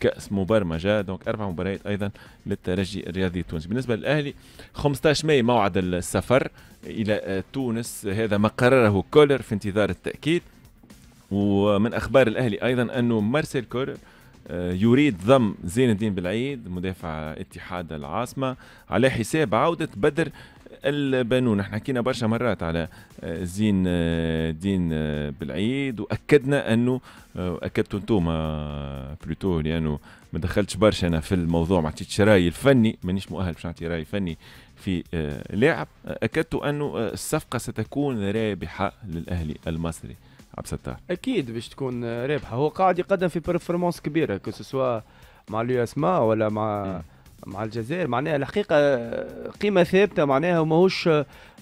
كأس مبرمجة دونك أربع مباريات أيضا للترجي الرياضي التونسي بالنسبة للأهلي 15 ماي موعد السفر إلى تونس هذا ما قرره كولر في انتظار التأكيد ومن أخبار الأهلي أيضا أنه مارسيل كولر آه، يريد ضم زين الدين بالعيد مدافع اتحاد العاصمة على حساب عودة بدر البنون احنا حكينا برشا مرات على آه، زين آه، الدين بالعيد واكدنا انه اكدتوا انتم بلوتو لانه ما دخلتش برشا انا في الموضوع ما عطيتش رايي الفني مانيش مؤهل باش نعطي راي فني في لاعب أكدتوا انه الصفقه ستكون رابحه للاهلي المصري عبد الستار اكيد باش تكون رابحه هو قاعد يقدم في بيرفورمانس كبيره كسوا مع اليو اس ما ولا مع مع الجزائر معناها الحقيقه قيمه ثابته معناها وماهوش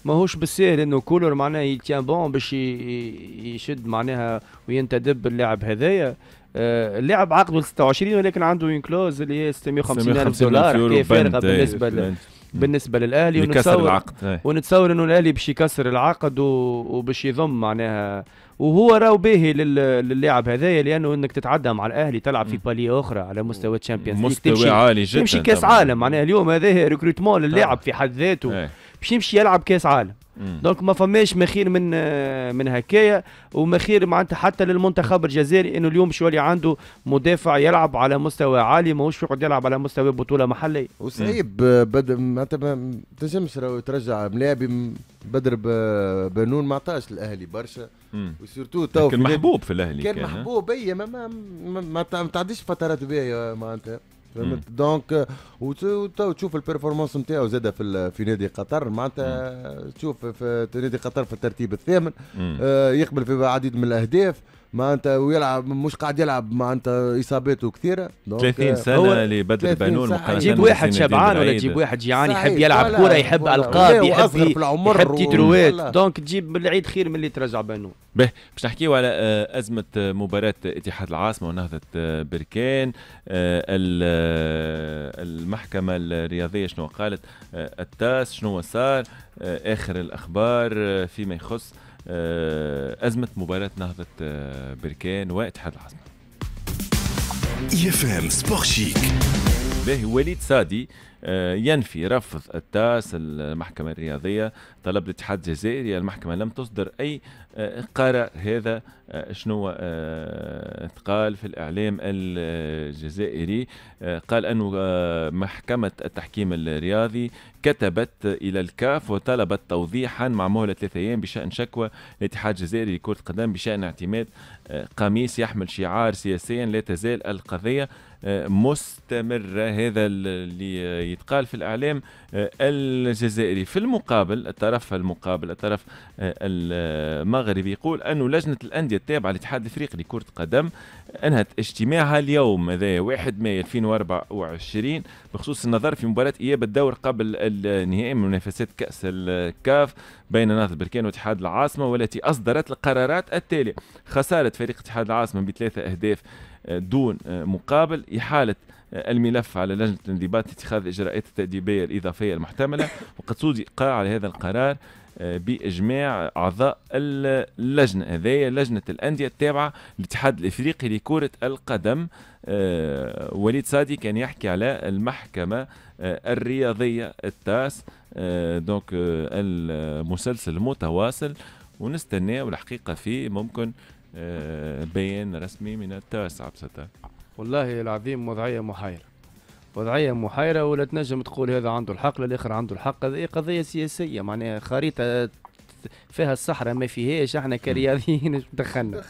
ماهوش بالسهل انه كولر معناها يتيان بون باش يشد معناها وينتدب اللاعب هذايا آه، اللاعب عقده 26 ولكن عنده وين كلوز اللي هي 650 الف دولار فارغه بالنسبه بالنسبه للاهلي ونتصور العقد إيه. ونتصور انه الاهلي باش يكسر العقد وباش يضم معناها وهو راهو باهي للاعب هذايا لانه انك تتعدى مع الاهلي تلعب في بالي اخرى على مستوى تشامبيونز مستوى تمشي عالي جدا تمشي كاس عالم معناها اليوم هذا ريكروتمون للاعب في حد ذاته إيه. باش يمشي يلعب كاس عالم دونك ما فماش مخير من آه، من هكايا ومخير معناتها حتى للمنتخب الجزائري انه اليوم شو اللي عنده مدافع يلعب على مستوى عالي ماهوش يقعد يلعب على مستوى بطوله محليه وصعيب بدا معناتها ما تنجمش ترجع ملاعبي بدر بنون ما عطاش الاهلي برشا وسيرتو تو كان محبوب في الاهلي كان, كان محبوب اي ما ما, ما, ما تعديش فترات باهيه معناتها فهمت دونك آه، وتشوف البيرفورمانس نتاعو زاد في في نادي قطر معناتها تشوف في نادي قطر في الترتيب الثامن آه، يقبل في عديد من الاهداف ما انت ويلعب مش قاعد يلعب ما انت اصاباته كثيره 30 سنه لبدر بنون جيب واحد شبعان ولا تجيب واحد جيعان يحب يلعب كوره يحب القاب يحب يحب تيتروات دونك تجيب العيد خير من اللي ترجع بانون باهي باش نحكيو على آه، ازمه آه، مباراه اتحاد العاصمه ونهضه آه، بركان المحكمه الرياضيه شنو قالت التاس شنو صار اخر الاخبار فيما يخص آه، أزمة مباراة نهضة آه، بركان واتحاد الحسنة يفهم سبورشيك. باهي وليد سادي آه، ينفي رفض التاس المحكمة الرياضية طلب الاتحاد الجزائري المحكمة لم تصدر أي آه، قرار هذا آه، شنو قال في الإعلام الجزائري قال أنه محكمة التحكيم الرياضي كتبت إلى الكاف وطلبت توضيحا مع مهلة ثلاثة أيام بشأن شكوى الاتحاد الجزائري لكرة القدم بشأن اعتماد قميص يحمل شعار سياسيا لا تزال القضية مستمرة هذا اللي يتقال في الإعلام آه، الجزائري في المقابل الطرف المقابل الطرف آه، المغربي يقول أنه لجنة الأندية التابعة للاتحاد الإفريقي لكرة قدم أنهت اجتماعها اليوم هذا 1 ماي 2024 بخصوص النظر في مباراة إياب الدور قبل النهائي من منافسات كأس الكاف بين نهضة بركان واتحاد العاصمة والتي أصدرت القرارات التالية خسارة فريق اتحاد العاصمة بثلاثة أهداف دون مقابل إحالة الملف على لجنة الانضباط لاتخاذ الإجراءات التأديبية الإضافية المحتملة وقد صدر قاع على هذا القرار آه، باجماع اعضاء اللجنه هذايا لجنه الانديه التابعه للاتحاد الافريقي لكره القدم آه، وليد صادي كان يحكي على المحكمه آه، الرياضيه التاس دونك المسلسل متواصل ونستناه والحقيقه فيه ممكن آه، بيان رسمي من التاسع بستة والله العظيم وضعية محايرة وضعية محايرة ولا تنجم تقول هذا عنده الحق للآخر عنده الحق هذه قضية سياسية معناها خريطة فيها الصحراء ما فيهاش احنا كرياضيين دخلنا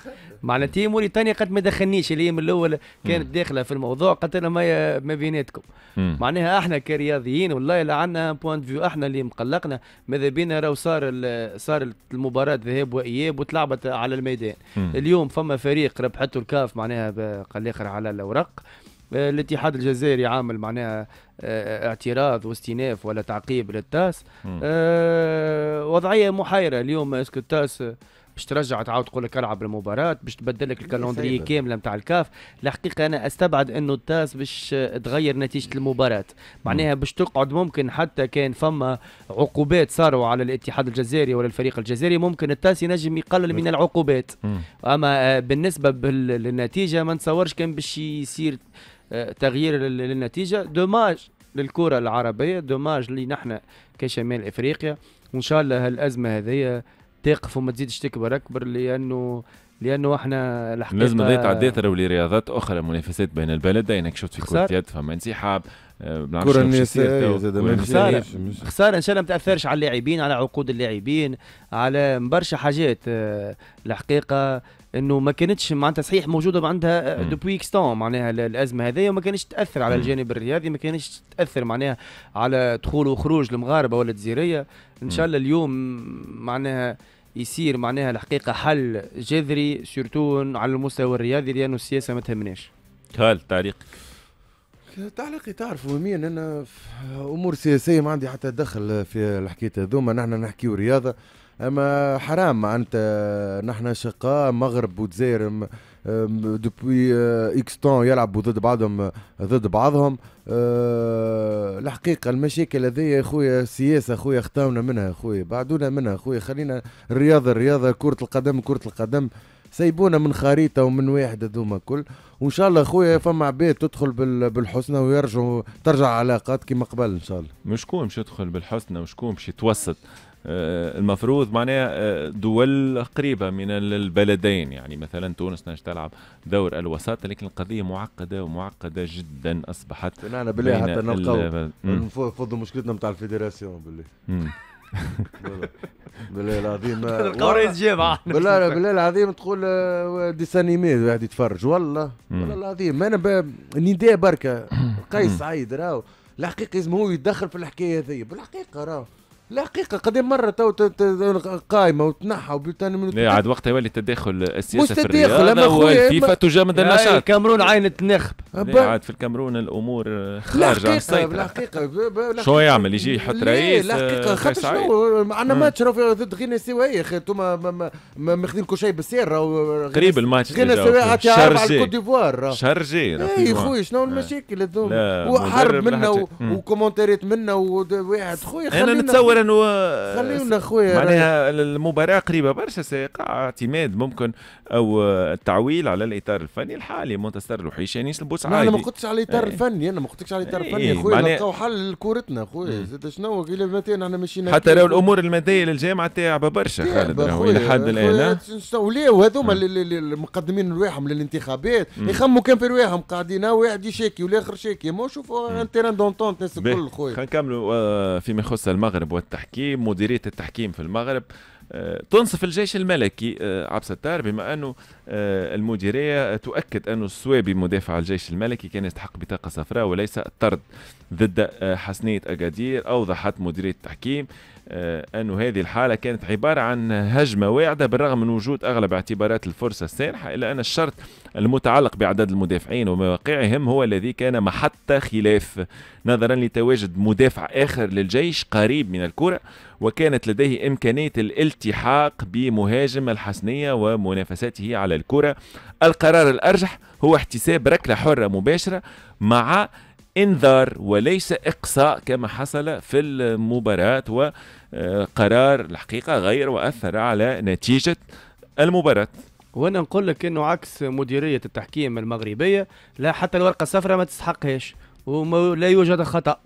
معناتها موريتانيا قد ما دخلنيش الايام الاول كانت داخله في الموضوع قالت لنا ما, ما بيناتكم معناها احنا كرياضيين والله لا عندنا بوانت فيو احنا اللي مقلقنا ماذا بينا راهو صار صار المباراه ذهاب واياب وتلعبت على الميدان اليوم فما فريق ربحته الكاف معناها قال الاخر على الاوراق الاتحاد الجزائري عامل معناها آه، اعتراض واستئناف ولا تعقيب للتاس اه وضعيه محيره اليوم اسكو التاس باش ترجع تعاود تقول لك العب المباراه باش تبدل لك الكالندري كامله نتاع الكاف الحقيقه انا استبعد انه التاس باش تغير نتيجه المباراه معناها باش تقعد ممكن حتى كان فما عقوبات صاروا على الاتحاد الجزائري ولا الفريق الجزائري ممكن التاس ينجم يقلل من العقوبات اما آه، بالنسبه للنتيجه ما نتصورش كان باش يصير تغيير للنتيجه دوماج للكره العربيه دوماج لي نحن كشمال افريقيا وان شاء الله هالازمه هذه تقف وما تزيدش تكبر اكبر لانه لانه احنا الحقيقه لازم تعديت رياضات اخرى منافسات بين البلدين شفت في كره يد فما انسحاب الكره النسائيه زاد خساره خساره ان شاء الله ما تاثرش على اللاعبين على عقود اللاعبين على برشا حاجات آه، الحقيقه انه ما كانتش معناتها صحيح موجوده عندها دوبوي آه، اكستون معناها الازمه هذه وما كانتش تاثر على الجانب الرياضي ما كانتش تاثر معناها على دخول وخروج المغاربه ولا الجزيريه ان شاء الله اليوم معناها يصير معناها الحقيقه حل جذري سورتو على المستوى الرياضي لانه السياسه ما تهمناش. هل تعليقك. تعليقي تعرفوا وهميا انا امور سياسيه ما عندي حتى دخل في الحكايه هذوما نحن نحكيو رياضه اما حرام انت نحن شقاء مغرب ودزاير دوبوي اكس تون يلعبوا ضد بعضهم ضد بعضهم أه الحقيقه المشاكل هذيا يا خويا السياسه خويا اختاونا منها خويا بعدونا منها خويا خلينا الرياضه الرياضه كره القدم كره القدم سيبونا من خريطه ومن واحد هذوما كل وان شاء الله اخويا فما عباد تدخل بالحسنى ويرجعوا ترجع علاقات كما قبل ان شاء الله مشكون مش يدخل بالحسنى وشكون مش يتوسط آه، المفروض معناها آه، دول قريبه من البلدين يعني مثلا تونس نجم تلعب دور الوساطه لكن القضيه معقده ومعقده جدا اصبحت انا بالله حتى نلقاو نفضوا مشكلتنا نتاع الفيدراسيون بالله بالله العظيم القوري تجيب بالله بالله العظيم تقول آه، ديسانيمي واحد يتفرج والله والله العظيم انا نداء بركه قيس سعيد راهو الحقيقه لازم هو يتدخل في الحكايه هذه بالحقيقه راهو لا حقيقه قد مره تو قائمه وتنحى وبلتان من لا عاد وقتها يولي التداخل السياسي في الرياضه اما والفيفا تجامد النشاط الكامرون عين النخب عاد في الكامرون الامور آه، خارجه عن السيطره لا حقيقه شو يعمل يجي يحط رئيس لا حقيقه آه، خاطر شنو عندنا آه. ماتش ضد غينيا سوايا اخي انتم ماخذين كل شيء بالسير قريب الماتش غينيا سوايا حتى على الكوت ديفوار شارجي اي خويا شنو المشاكل هذوما وحرب منا وكومنتاريات منا وواحد خويا انا نتصور مثلا و خليونا خويا معناها المباراه قريبه برشا سيقع اعتماد ممكن او تعويل على الاطار الفني الحالي منتصر الوحيش يعني يسلبوس عادي انا ما قلتش على الاطار إيه. الفني انا ما قلتش على الاطار إيه، الفني خويا معنى... نلقاو حل لكورتنا خويا زاد شنو الى متى احنا ماشيين حتى لو الامور الماديه للجامعه تاعبه برشا خالد إلى حد الان ولاو هذوما المقدمين رواحهم للانتخابات يخموا كان في رواحهم قاعدين واحد يشاكي والاخر شاكي ما شوفوا ان تيران دونتونت الناس الكل خويا خلينا نكملوا آه، فيما يخص المغرب التحكيم مديريه التحكيم في المغرب آه، تنصف الجيش الملكي آه، عبد الستار بما انه آه، المديريه تؤكد انه السويبي مدافع الجيش الملكي كان يستحق بطاقه صفراء وليس الطرد ضد حسنيه اكادير اوضحت مديريه التحكيم آه، أن هذه الحالة كانت عبارة عن هجمة واعدة بالرغم من وجود أغلب اعتبارات الفرصة السانحة إلا أن الشرط المتعلق بعدد المدافعين ومواقعهم هو الذي كان محط خلاف نظرا لتواجد مدافع آخر للجيش قريب من الكرة وكانت لديه إمكانية الالتحاق بمهاجم الحسنية ومنافسته على الكرة القرار الأرجح هو احتساب ركلة حرة مباشرة مع انذار وليس اقصاء كما حصل في المباراه و قرار الحقيقه غير واثر على نتيجه المباراه وانا نقول لك انه عكس مديريه التحكيم المغربيه لا حتى الورقه الصفراء ما تستحقهاش ولا يوجد خطا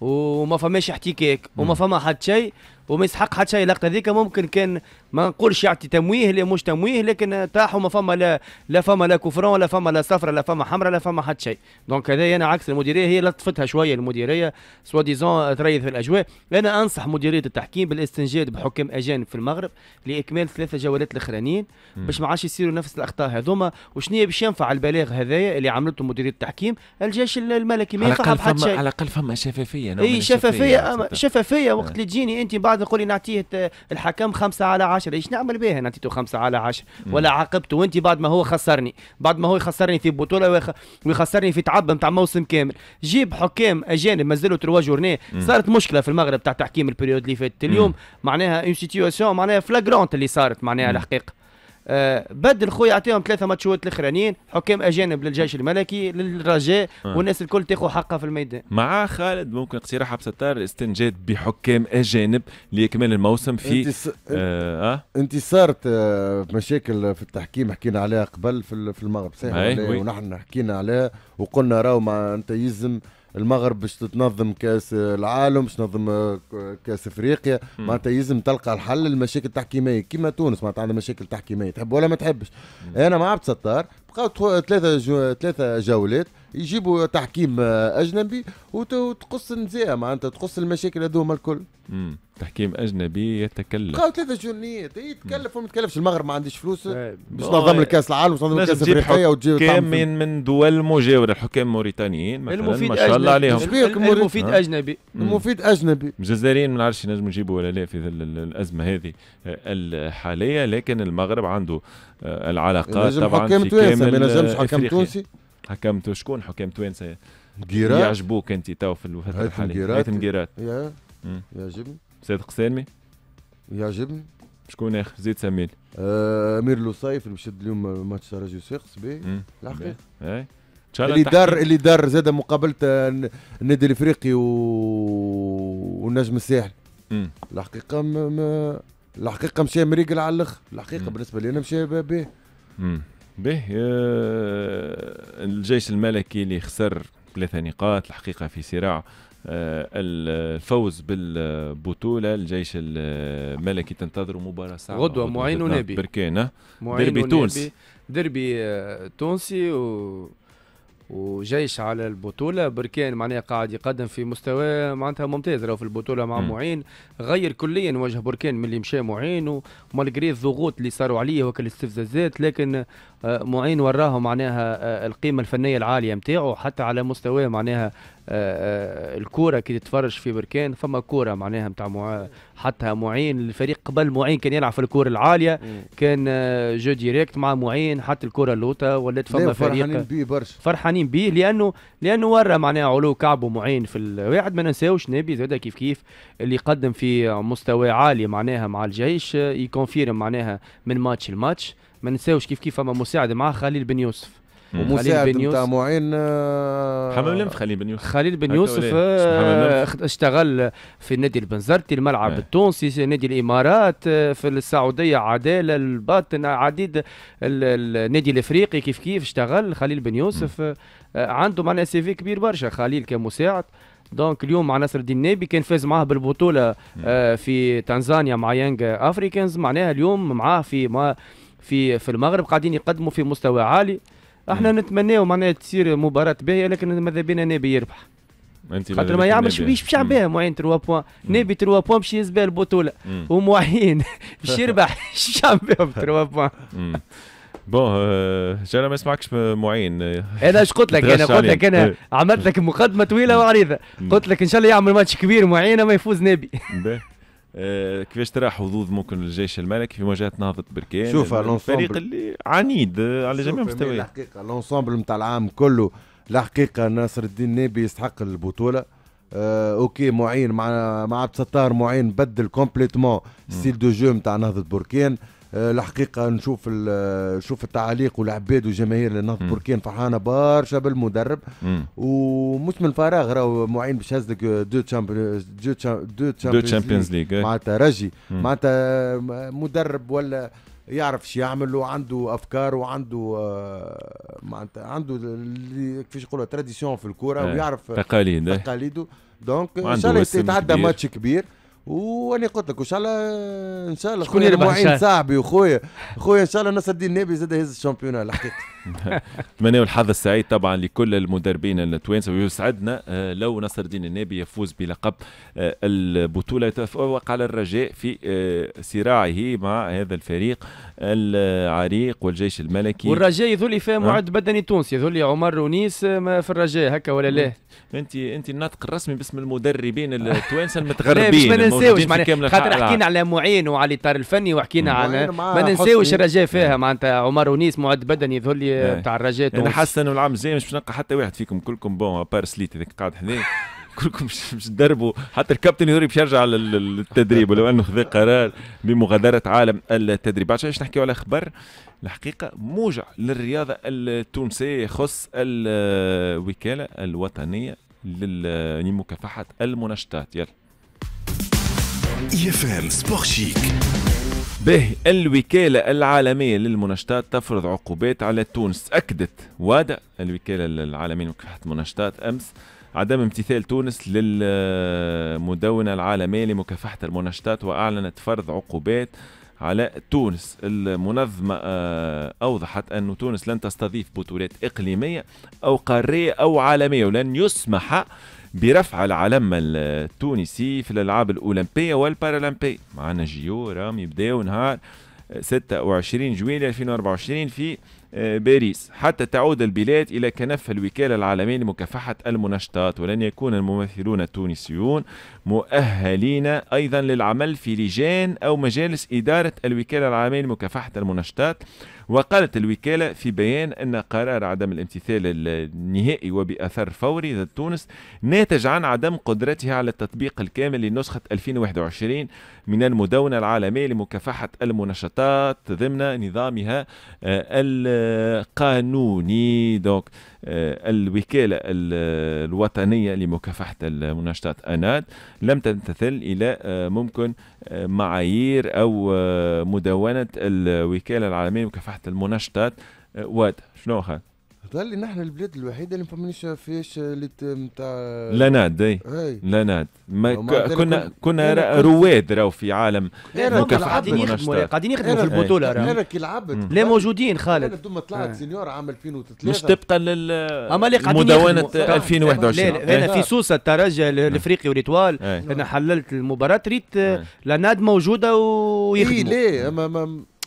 وما فماش احتكاك وما فما حد شيء وما يسحق حتى شيء اللقطه هذيك ممكن كان ما نقولش يعطي تمويه لا مش تمويه لكن تاعهم وما فما لا لا فما لا كفران لا فما لا صفرة لا فما حمراء لا فما حتى شيء دونك هذايا انا عكس المديريه هي لطفتها شويه المديريه سوا ديزون تريث في الاجواء انا انصح مديريه التحكيم بالاستنجاد بحكام اجانب في المغرب لاكمال ثلاثه جولات الاخرانيين باش ما عادش يصيروا نفس الاخطاء هذوما وشنو هي باش ينفع البلاغ هذايا اللي عملته مديريه التحكيم الجيش الملكي ما ينفعها حتى شيء على الاقل فما شفافيه اي شفافيه يعني شفافيه وقت نعم. اللي تجيني انت بعد بعد نقول لي نعطيه الحكم خمسة على عشرة ايش نعمل بها نعطيته خمسة على عشرة ولا عاقبته وانت بعد ما هو خسرني بعد ما هو يخسرني في بطولة ويخسرني في تعب نتاع موسم كامل جيب حكام اجانب مازالوا تروا جورني صارت مشكلة في المغرب تاع تحكيم البريود اللي فات اليوم معناها اون سيتياسيون معناها فلاغرونت اللي صارت معناها الحقيقة آه بدل خويا اعطيهم ثلاثه ماتشات الاخرانيين حكام اجانب للجيش الملكي للرجاء آه. والناس الكل تاخذ حقها في الميدان مع خالد ممكن اقتراح بستار الاستنجاد بحكام اجانب لاكمال الموسم في س... آه،, آه... انت صارت آه، مشاكل في التحكيم حكينا عليها قبل في المغرب صحيح إيه؟ ونحن حكينا عليها وقلنا راهو مع انت يلزم المغرب باش تنظم كاس العالم باش تنظم آه، كاس افريقيا معناتها يلزم تلقى الحل للمشاكل التحكيميه كيما تونس معناتها عندها مشاكل تحكيميه تحب ولا ما تحبش انا مع عبد ستار بقاو ثلاثه جو... ثلاثه جولات يجيبوا تحكيم اجنبي وتقص النزاع معناتها تقص المشاكل هذوما الكل مم. تحكيم اجنبي يتكلف قالوا ثلاثة جنيات يتكلف وما يتكلفش المغرب ما عنديش فلوس إيه، باش تنظم لك كاس العالم وتنظم لك كاس افريقيا وتجيب حكام من من دول مجاوره الحكام الموريتانيين مثلا ما شاء الله عليهم المفيد اجنبي المفيد اجنبي الجزائريين ما نعرفش ينجموا يجيبوا ولا لا في الازمه هذه آه، الحاليه لكن المغرب عنده آه، العلاقات طبعا في كامل ما ينجمش حكام تونسي حكمت شكون حكام توانسه جيرات يعجبوك انت تو في الفتره الحاليه هيثم جيرات يا يعجبني صادق سالمي يعجبني شكون اخر زيد سميل آه امير لوصيف اللي مشد اليوم ماتش راجيو سيخس به الحقيقه إيه. اللي دار اللي دار زاد مقابله النادي الافريقي و... والنجم الساحل الحقيقه م... م... الحقيقه مشى مريقل على الاخر الحقيقه بالنسبه لي انا مشى به به آه، الجيش الملكي اللي خسر ثلاثة نقاط الحقيقة في صراع آه، الفوز بالبطولة الجيش الملكي تنتظر مباراة صعبة غدوة معين ونبي بركينة ديربي تونسي ديربي آه، تونسي و وجيش على البطولة بركان معناها قاعد يقدم في مستوى معناتها ممتاز راهو في البطولة مع معين غير كليا وجه بركان من اللي مشى معين ومالغري الضغوط اللي صاروا عليه وكل الاستفزازات لكن آه، معين وراهم معناها آه، القيمة الفنية العالية نتاعو حتى على مستوى معناها آه، آه، الكوره كي تتفرج في بركان فما كوره معناها نتاع مع... حتى معين الفريق قبل معين كان يلعب في الكوره العاليه كان آه، جو ديريكت مع معين حتى الكوره اللوطه ولات فما فريق فرحانين بيه برشا فرحانين بيه لانه لانه ورا معناها علو كعبه معين في الواحد ما ننساوش نبي زاد كيف كيف اللي يقدم في مستوى عالي معناها مع الجيش يكونفيرم معناها من ماتش لماتش ما ننساوش كيف كيف فما مساعد معاه خليل بن يوسف ومساعد نتاع معين آه، حمام لمف خليل بن يوسف خليل بن يوسف آه، اشتغل في النادي البنزرتي الملعب إيه. التونسي نادي الامارات آه، في السعوديه عداله الباطن عديد النادي الافريقي كيف كيف اشتغل خليل بن يوسف عنده معناها في كبير برشا خليل كمساعد دونك اليوم مع نصر الدين نابي كان فاز معاه بالبطوله آه في تنزانيا مع يانج افريكانز معناها اليوم معاه في ما في في المغرب قاعدين يقدموا في مستوى عالي احنا نتمناو معناها تصير مباراه باهيه لكن ماذا بينا نبي يربح خاطر ما يعملش بيش باش بها معين تروا بوان نبي تروا بوان باش يهز بها البطوله ومعين باش يربح باش عباه تروا بوان بون ان شاء الله ما يسمعكش معين انا اش قلت لك انا قلت لك انا عملت لك مقدمه طويله وعريضه قلت لك ان شاء الله يعمل ماتش كبير معين ما يفوز نبي آه، كيفاش ترى حظوظ ممكن الجيش الملكي في مواجهه نهضه بركان شوف الفريق اللي عنيد آه، على جميع المستويات الحقيقه الانسومبل نتاع العام كله الحقيقه ناصر الدين نبي يستحق البطوله آه اوكي معين مع مع عبد الستار معين بدل كومبليتمون ستيل دو جو نتاع نهضه بركان الحقيقه نشوف نشوف التعاليق والعباد والجماهير النهضه بركان فرحانه برشا بالمدرب ومش من فراغ راهو معين باش هز لك دو تشامبيونز دو تشامبيونز ليغ ايه. معناتها رجي معناتها مدرب ولا يعرف شو يعمل وعنده افكار وعنده آه، معناتها عنده كيفاش يقولوا تراديسيون في الكوره ايه. ويعرف ايه. تقاليده تقاليده دونك ان شاء الله يتعدى ماتش كبير وانا قلت لك وان شاء الله ان شاء الله خويا معين صاحبي وخويا خويا ان شاء الله نصر الدين النبي زاد يهز الشامبيون الحقيقه نتمنى الحظ السعيد طبعا لكل المدربين التوانسه ويسعدنا آه، لو نصر الدين النبي يفوز بلقب آه، البطوله يتفوق على الرجاء في آه، صراعه مع هذا الفريق العريق والجيش الملكي والرجاء يظل فيه نعم. معد بدني تونسي يظل عمر ونيس في الرجاء هكا ولا لا انت انت الناطق الرسمي باسم المدربين التوانسه المتغربين ننساوش معناها خاطر حكينا على معين وعلى الاطار الفني وحكينا على ما ننساوش الرجاء فيها معناتها عمر ونيس معد بدني يظهر إيه. لي تاع الرجاء انا يعني حاسس انه العام الجاي مش نلقى حتى واحد فيكم كلكم بون بار سليت هذاك قاعد حذايا كلكم مش تدربوا حتى الكابتن يوري باش يرجع للتدريب ولو انه خذ قرار بمغادره عالم التدريب بعد شويه نحكيو على خبر الحقيقه موجع للرياضه التونسيه يخص الوكاله الوطنيه لمكافحه المنشطات يلا اف سبور شيك به الوكالة العالمية للمنشطات تفرض عقوبات على تونس أكدت وادا الوكالة العالمية لمكافحة المنشطات أمس عدم امتثال تونس للمدونة العالمية لمكافحة المنشطات وأعلنت فرض عقوبات على تونس المنظمة آه، أوضحت أن تونس لن تستضيف بطولات إقليمية أو قارية أو عالمية ولن يسمح برفع العلم التونسي في الالعاب الاولمبيه والبارالمبيه معنا جيو راهم يبداو نهار 26 آه، جويلية 2024 في آه، باريس حتى تعود البلاد إلى كنف الوكالة العالمية لمكافحة المنشطات ولن يكون الممثلون التونسيون مؤهلين أيضا للعمل في لجان أو مجالس إدارة الوكالة العالمية لمكافحة المنشطات وقالت الوكالة في بيان أن قرار عدم الامتثال النهائي وبأثر فوري ضد تونس ناتج عن عدم قدرتها على التطبيق الكامل لنسخة 2021 من المدونة العالمية لمكافحة المنشطات ضمن نظامها آه، القانوني دونك آه، الوكالة الوطنية لمكافحة المنشطات أناد لم تمتثل إلى آه، ممكن آه، معايير أو مدونة الوكالة العالمية لمكافحة المنشطات واد شنو خالد لي نحن البلاد الوحيده اللي ما فماش فيهاش اللي نتاع ناد اي لا ناد كنا كنا رواد راهو في عالم قاعدين المنشطات قاعدين يخدموا في البطوله راهو كي العبد لا موجودين خالد ثم طلعت سينيور عام 2003 مش تبقى لل اما اللي قاعدين مدونه 2021 انا في سوسه الترجي الافريقي والاطوال انا حللت المباراه ريت ناد موجوده ويخدموا اي ليه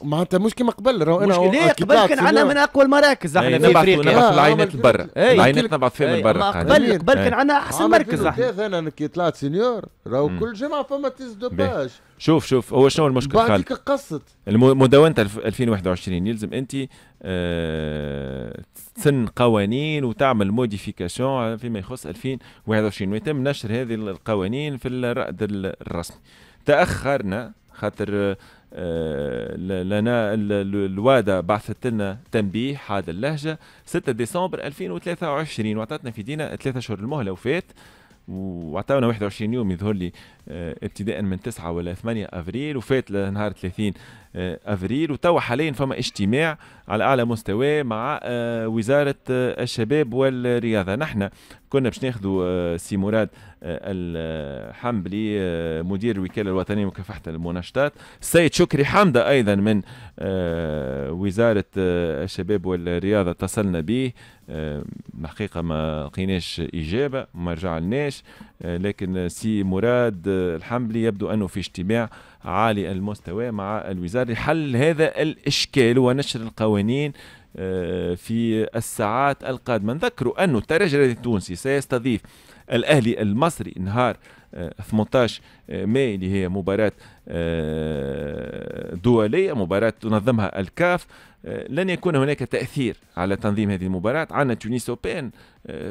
معناتها مش كيما قبل راهو انا مشكلة قبل كان عندنا من اقوى المراكز احنا نبعث نبعث العينات لبرا العينات نبعث فيها من برا قبل قبل كان إيه. عندنا احسن مركز احنا انا كي طلعت سينيور راهو كل جمعه فما تيز دو باج شوف شوف هو شنو المشكل خالد بعديك قصت مدونة 2021 يلزم انت آه، تسن قوانين وتعمل موديفيكاسيون فيما يخص 2021 ويتم نشر هذه القوانين في الرأد الرسمي تأخرنا خاطر آه، لنا الوادة بعثت لنا تنبيه هذا اللهجة 6 ديسمبر 2023 وعطتنا في دينا ثلاثة شهور المهلة وفات وعطاونا 21 يوم يظهر لي آه، ابتداء من 9 ولا 8 افريل وفات لنهار 30 آه، افريل وتوا حاليا فما اجتماع على اعلى مستوى مع آه، وزاره الشباب والرياضه نحن كنا باش ناخذوا سي مراد الحنبلي مدير الوكاله الوطنيه لمكافحه المنشطات السيد شكري حمده ايضا من وزاره الشباب والرياضه اتصلنا به الحقيقه ما لقيناش اجابه ما رجعلناش آه، لكن سي مراد آه، الحملي يبدو أنه في اجتماع عالي المستوى مع الوزارة لحل هذا الإشكال ونشر القوانين آه، في الساعات القادمة نذكروا أن الترجي التونسي سيستضيف الأهلي المصري نهار 18 آه، آه، ماي اللي هي مباراة دولية مباراة تنظمها الكاف لن يكون هناك تأثير على تنظيم هذه المباراة عندنا تونس أوبين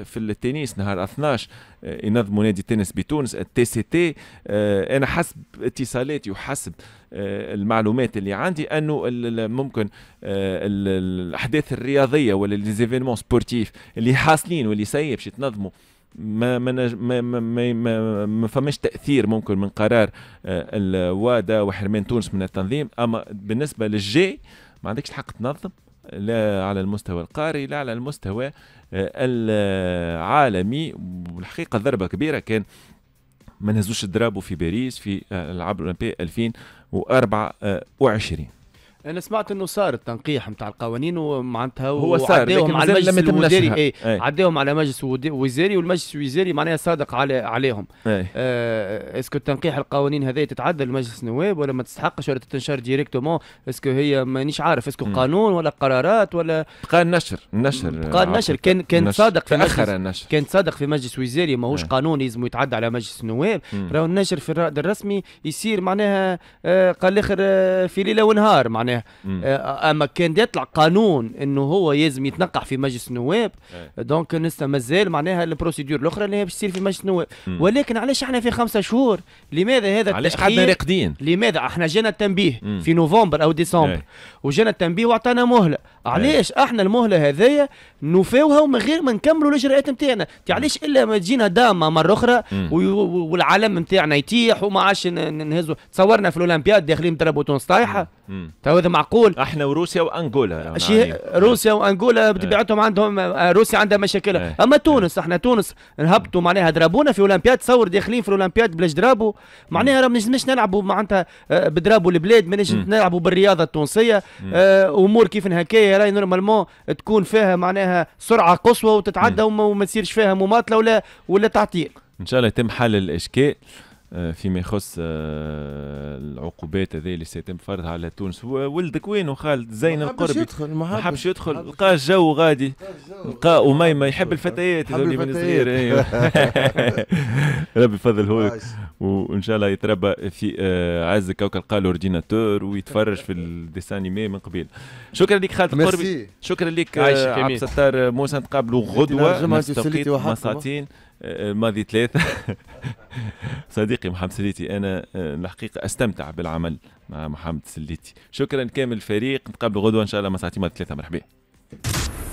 في التنس نهار 12 ينظم نادي التنس بتونس التي سي تي أنا حسب اتصالاتي وحسب آه، المعلومات اللي عندي انه ممكن آه، الاحداث الرياضيه ولا ليزيفينمون سبورتيف اللي حاصلين واللي سايب باش يتنظموا ما ما ما ما, ما, ما فماش تاثير ممكن من قرار آه، الوادا وحرمان تونس من التنظيم اما بالنسبه للجاي ما عندكش الحق تنظم لا على المستوى القاري لا على المستوى العالمي والحقيقه ضربه كبيره كان ما نهزوش الدرابو في باريس في العاب الاولمبيه 2000 وأربعة آه، وعشرين انا سمعت انه صار التنقيح نتاع القوانين ومعناتها هو صار عداهم على المجلس الوزاري اي ايه. إيه. عداهم على مجلس وزاري والمجلس الوزاري معناها صادق على عليهم ايه. آه اسكو تنقيح القوانين هذه تتعدى لمجلس النواب ولا ما تستحقش ولا تتنشر ديريكتومون اسكو هي مانيش عارف اسكو قانون ولا قرارات ولا بقى النشر النشر بقى النشر كان كان صادق في مجلس النشر كان صادق في مجلس وزاري ماهوش ايه. قانون لازم يتعدى على مجلس النواب راهو النشر في الرائد الرسمي يصير معناها آه قال الاخر آه، في ليله ونهار معناها معناها اما كان يطلع قانون انه هو لازم يتنقح في مجلس النواب إيه. دونك لسه مازال معناها البروسيدور الاخرى اللي هي باش تصير في مجلس النواب ولكن علاش احنا في خمسة شهور لماذا هذا علاش قعدنا راقدين لماذا احنا جانا التنبيه في نوفمبر او ديسمبر إيه. وجانا التنبيه واعطانا مهله إيه. علاش احنا المهله هذيا نوفوها ومن غير ما نكملوا الاجراءات نتاعنا يعني علاش الا ما تجينا دامه مره اخرى والعالم نتاعنا يتيح وما عادش نهزوا تصورنا في الاولمبياد داخلين بطرابوتون طايحه تو هذا معقول احنا وروسيا وانغولا يعني. شي روسيا وانغولا إيه. بطبيعتهم عندهم آه، روسيا عندها مشاكلها إيه. اما تونس إيه. احنا تونس نهبطوا معناها ضربونا في اولمبياد تصور داخلين في الاولمبياد بلاش ضربوا معناها ما نجمش نلعبوا معناتها آه، بضربوا البلاد ما نجمش نلعبوا بالرياضه التونسيه اه امور كيف هكايا راهي نورمالمون تكون فيها معناها سرعه قصوى وتتعدى وما تصيرش فيها مماطله ولا ولا تعطيل ان شاء الله يتم حل الاشكال آه، فيما يخص آه، العقوبات هذه اللي سيتم فرضها على تونس ولدك وين خالد زين القربي يدخل ما حبش يدخل لقى الجو غادي لقى أميمة يحب الفتيات هذول من صغير أيوه. ربي فضل هو وان شاء الله يتربى في آه، عز كوكب قال اورديناتور ويتفرج في الديسان انيمي من قبيل شكرا لك خالد القربي شكرا لك عبد الستار موسى نتقابلوا غدوه نفس التوقيت الماضي ثلاثة صديقي محمد سليتي أنا آه، الحقيقة أستمتع بالعمل مع محمد سليتي شكرا كامل الفريق نتقابل غدوة إن شاء الله مساعتي ماضي ثلاثة مرحبا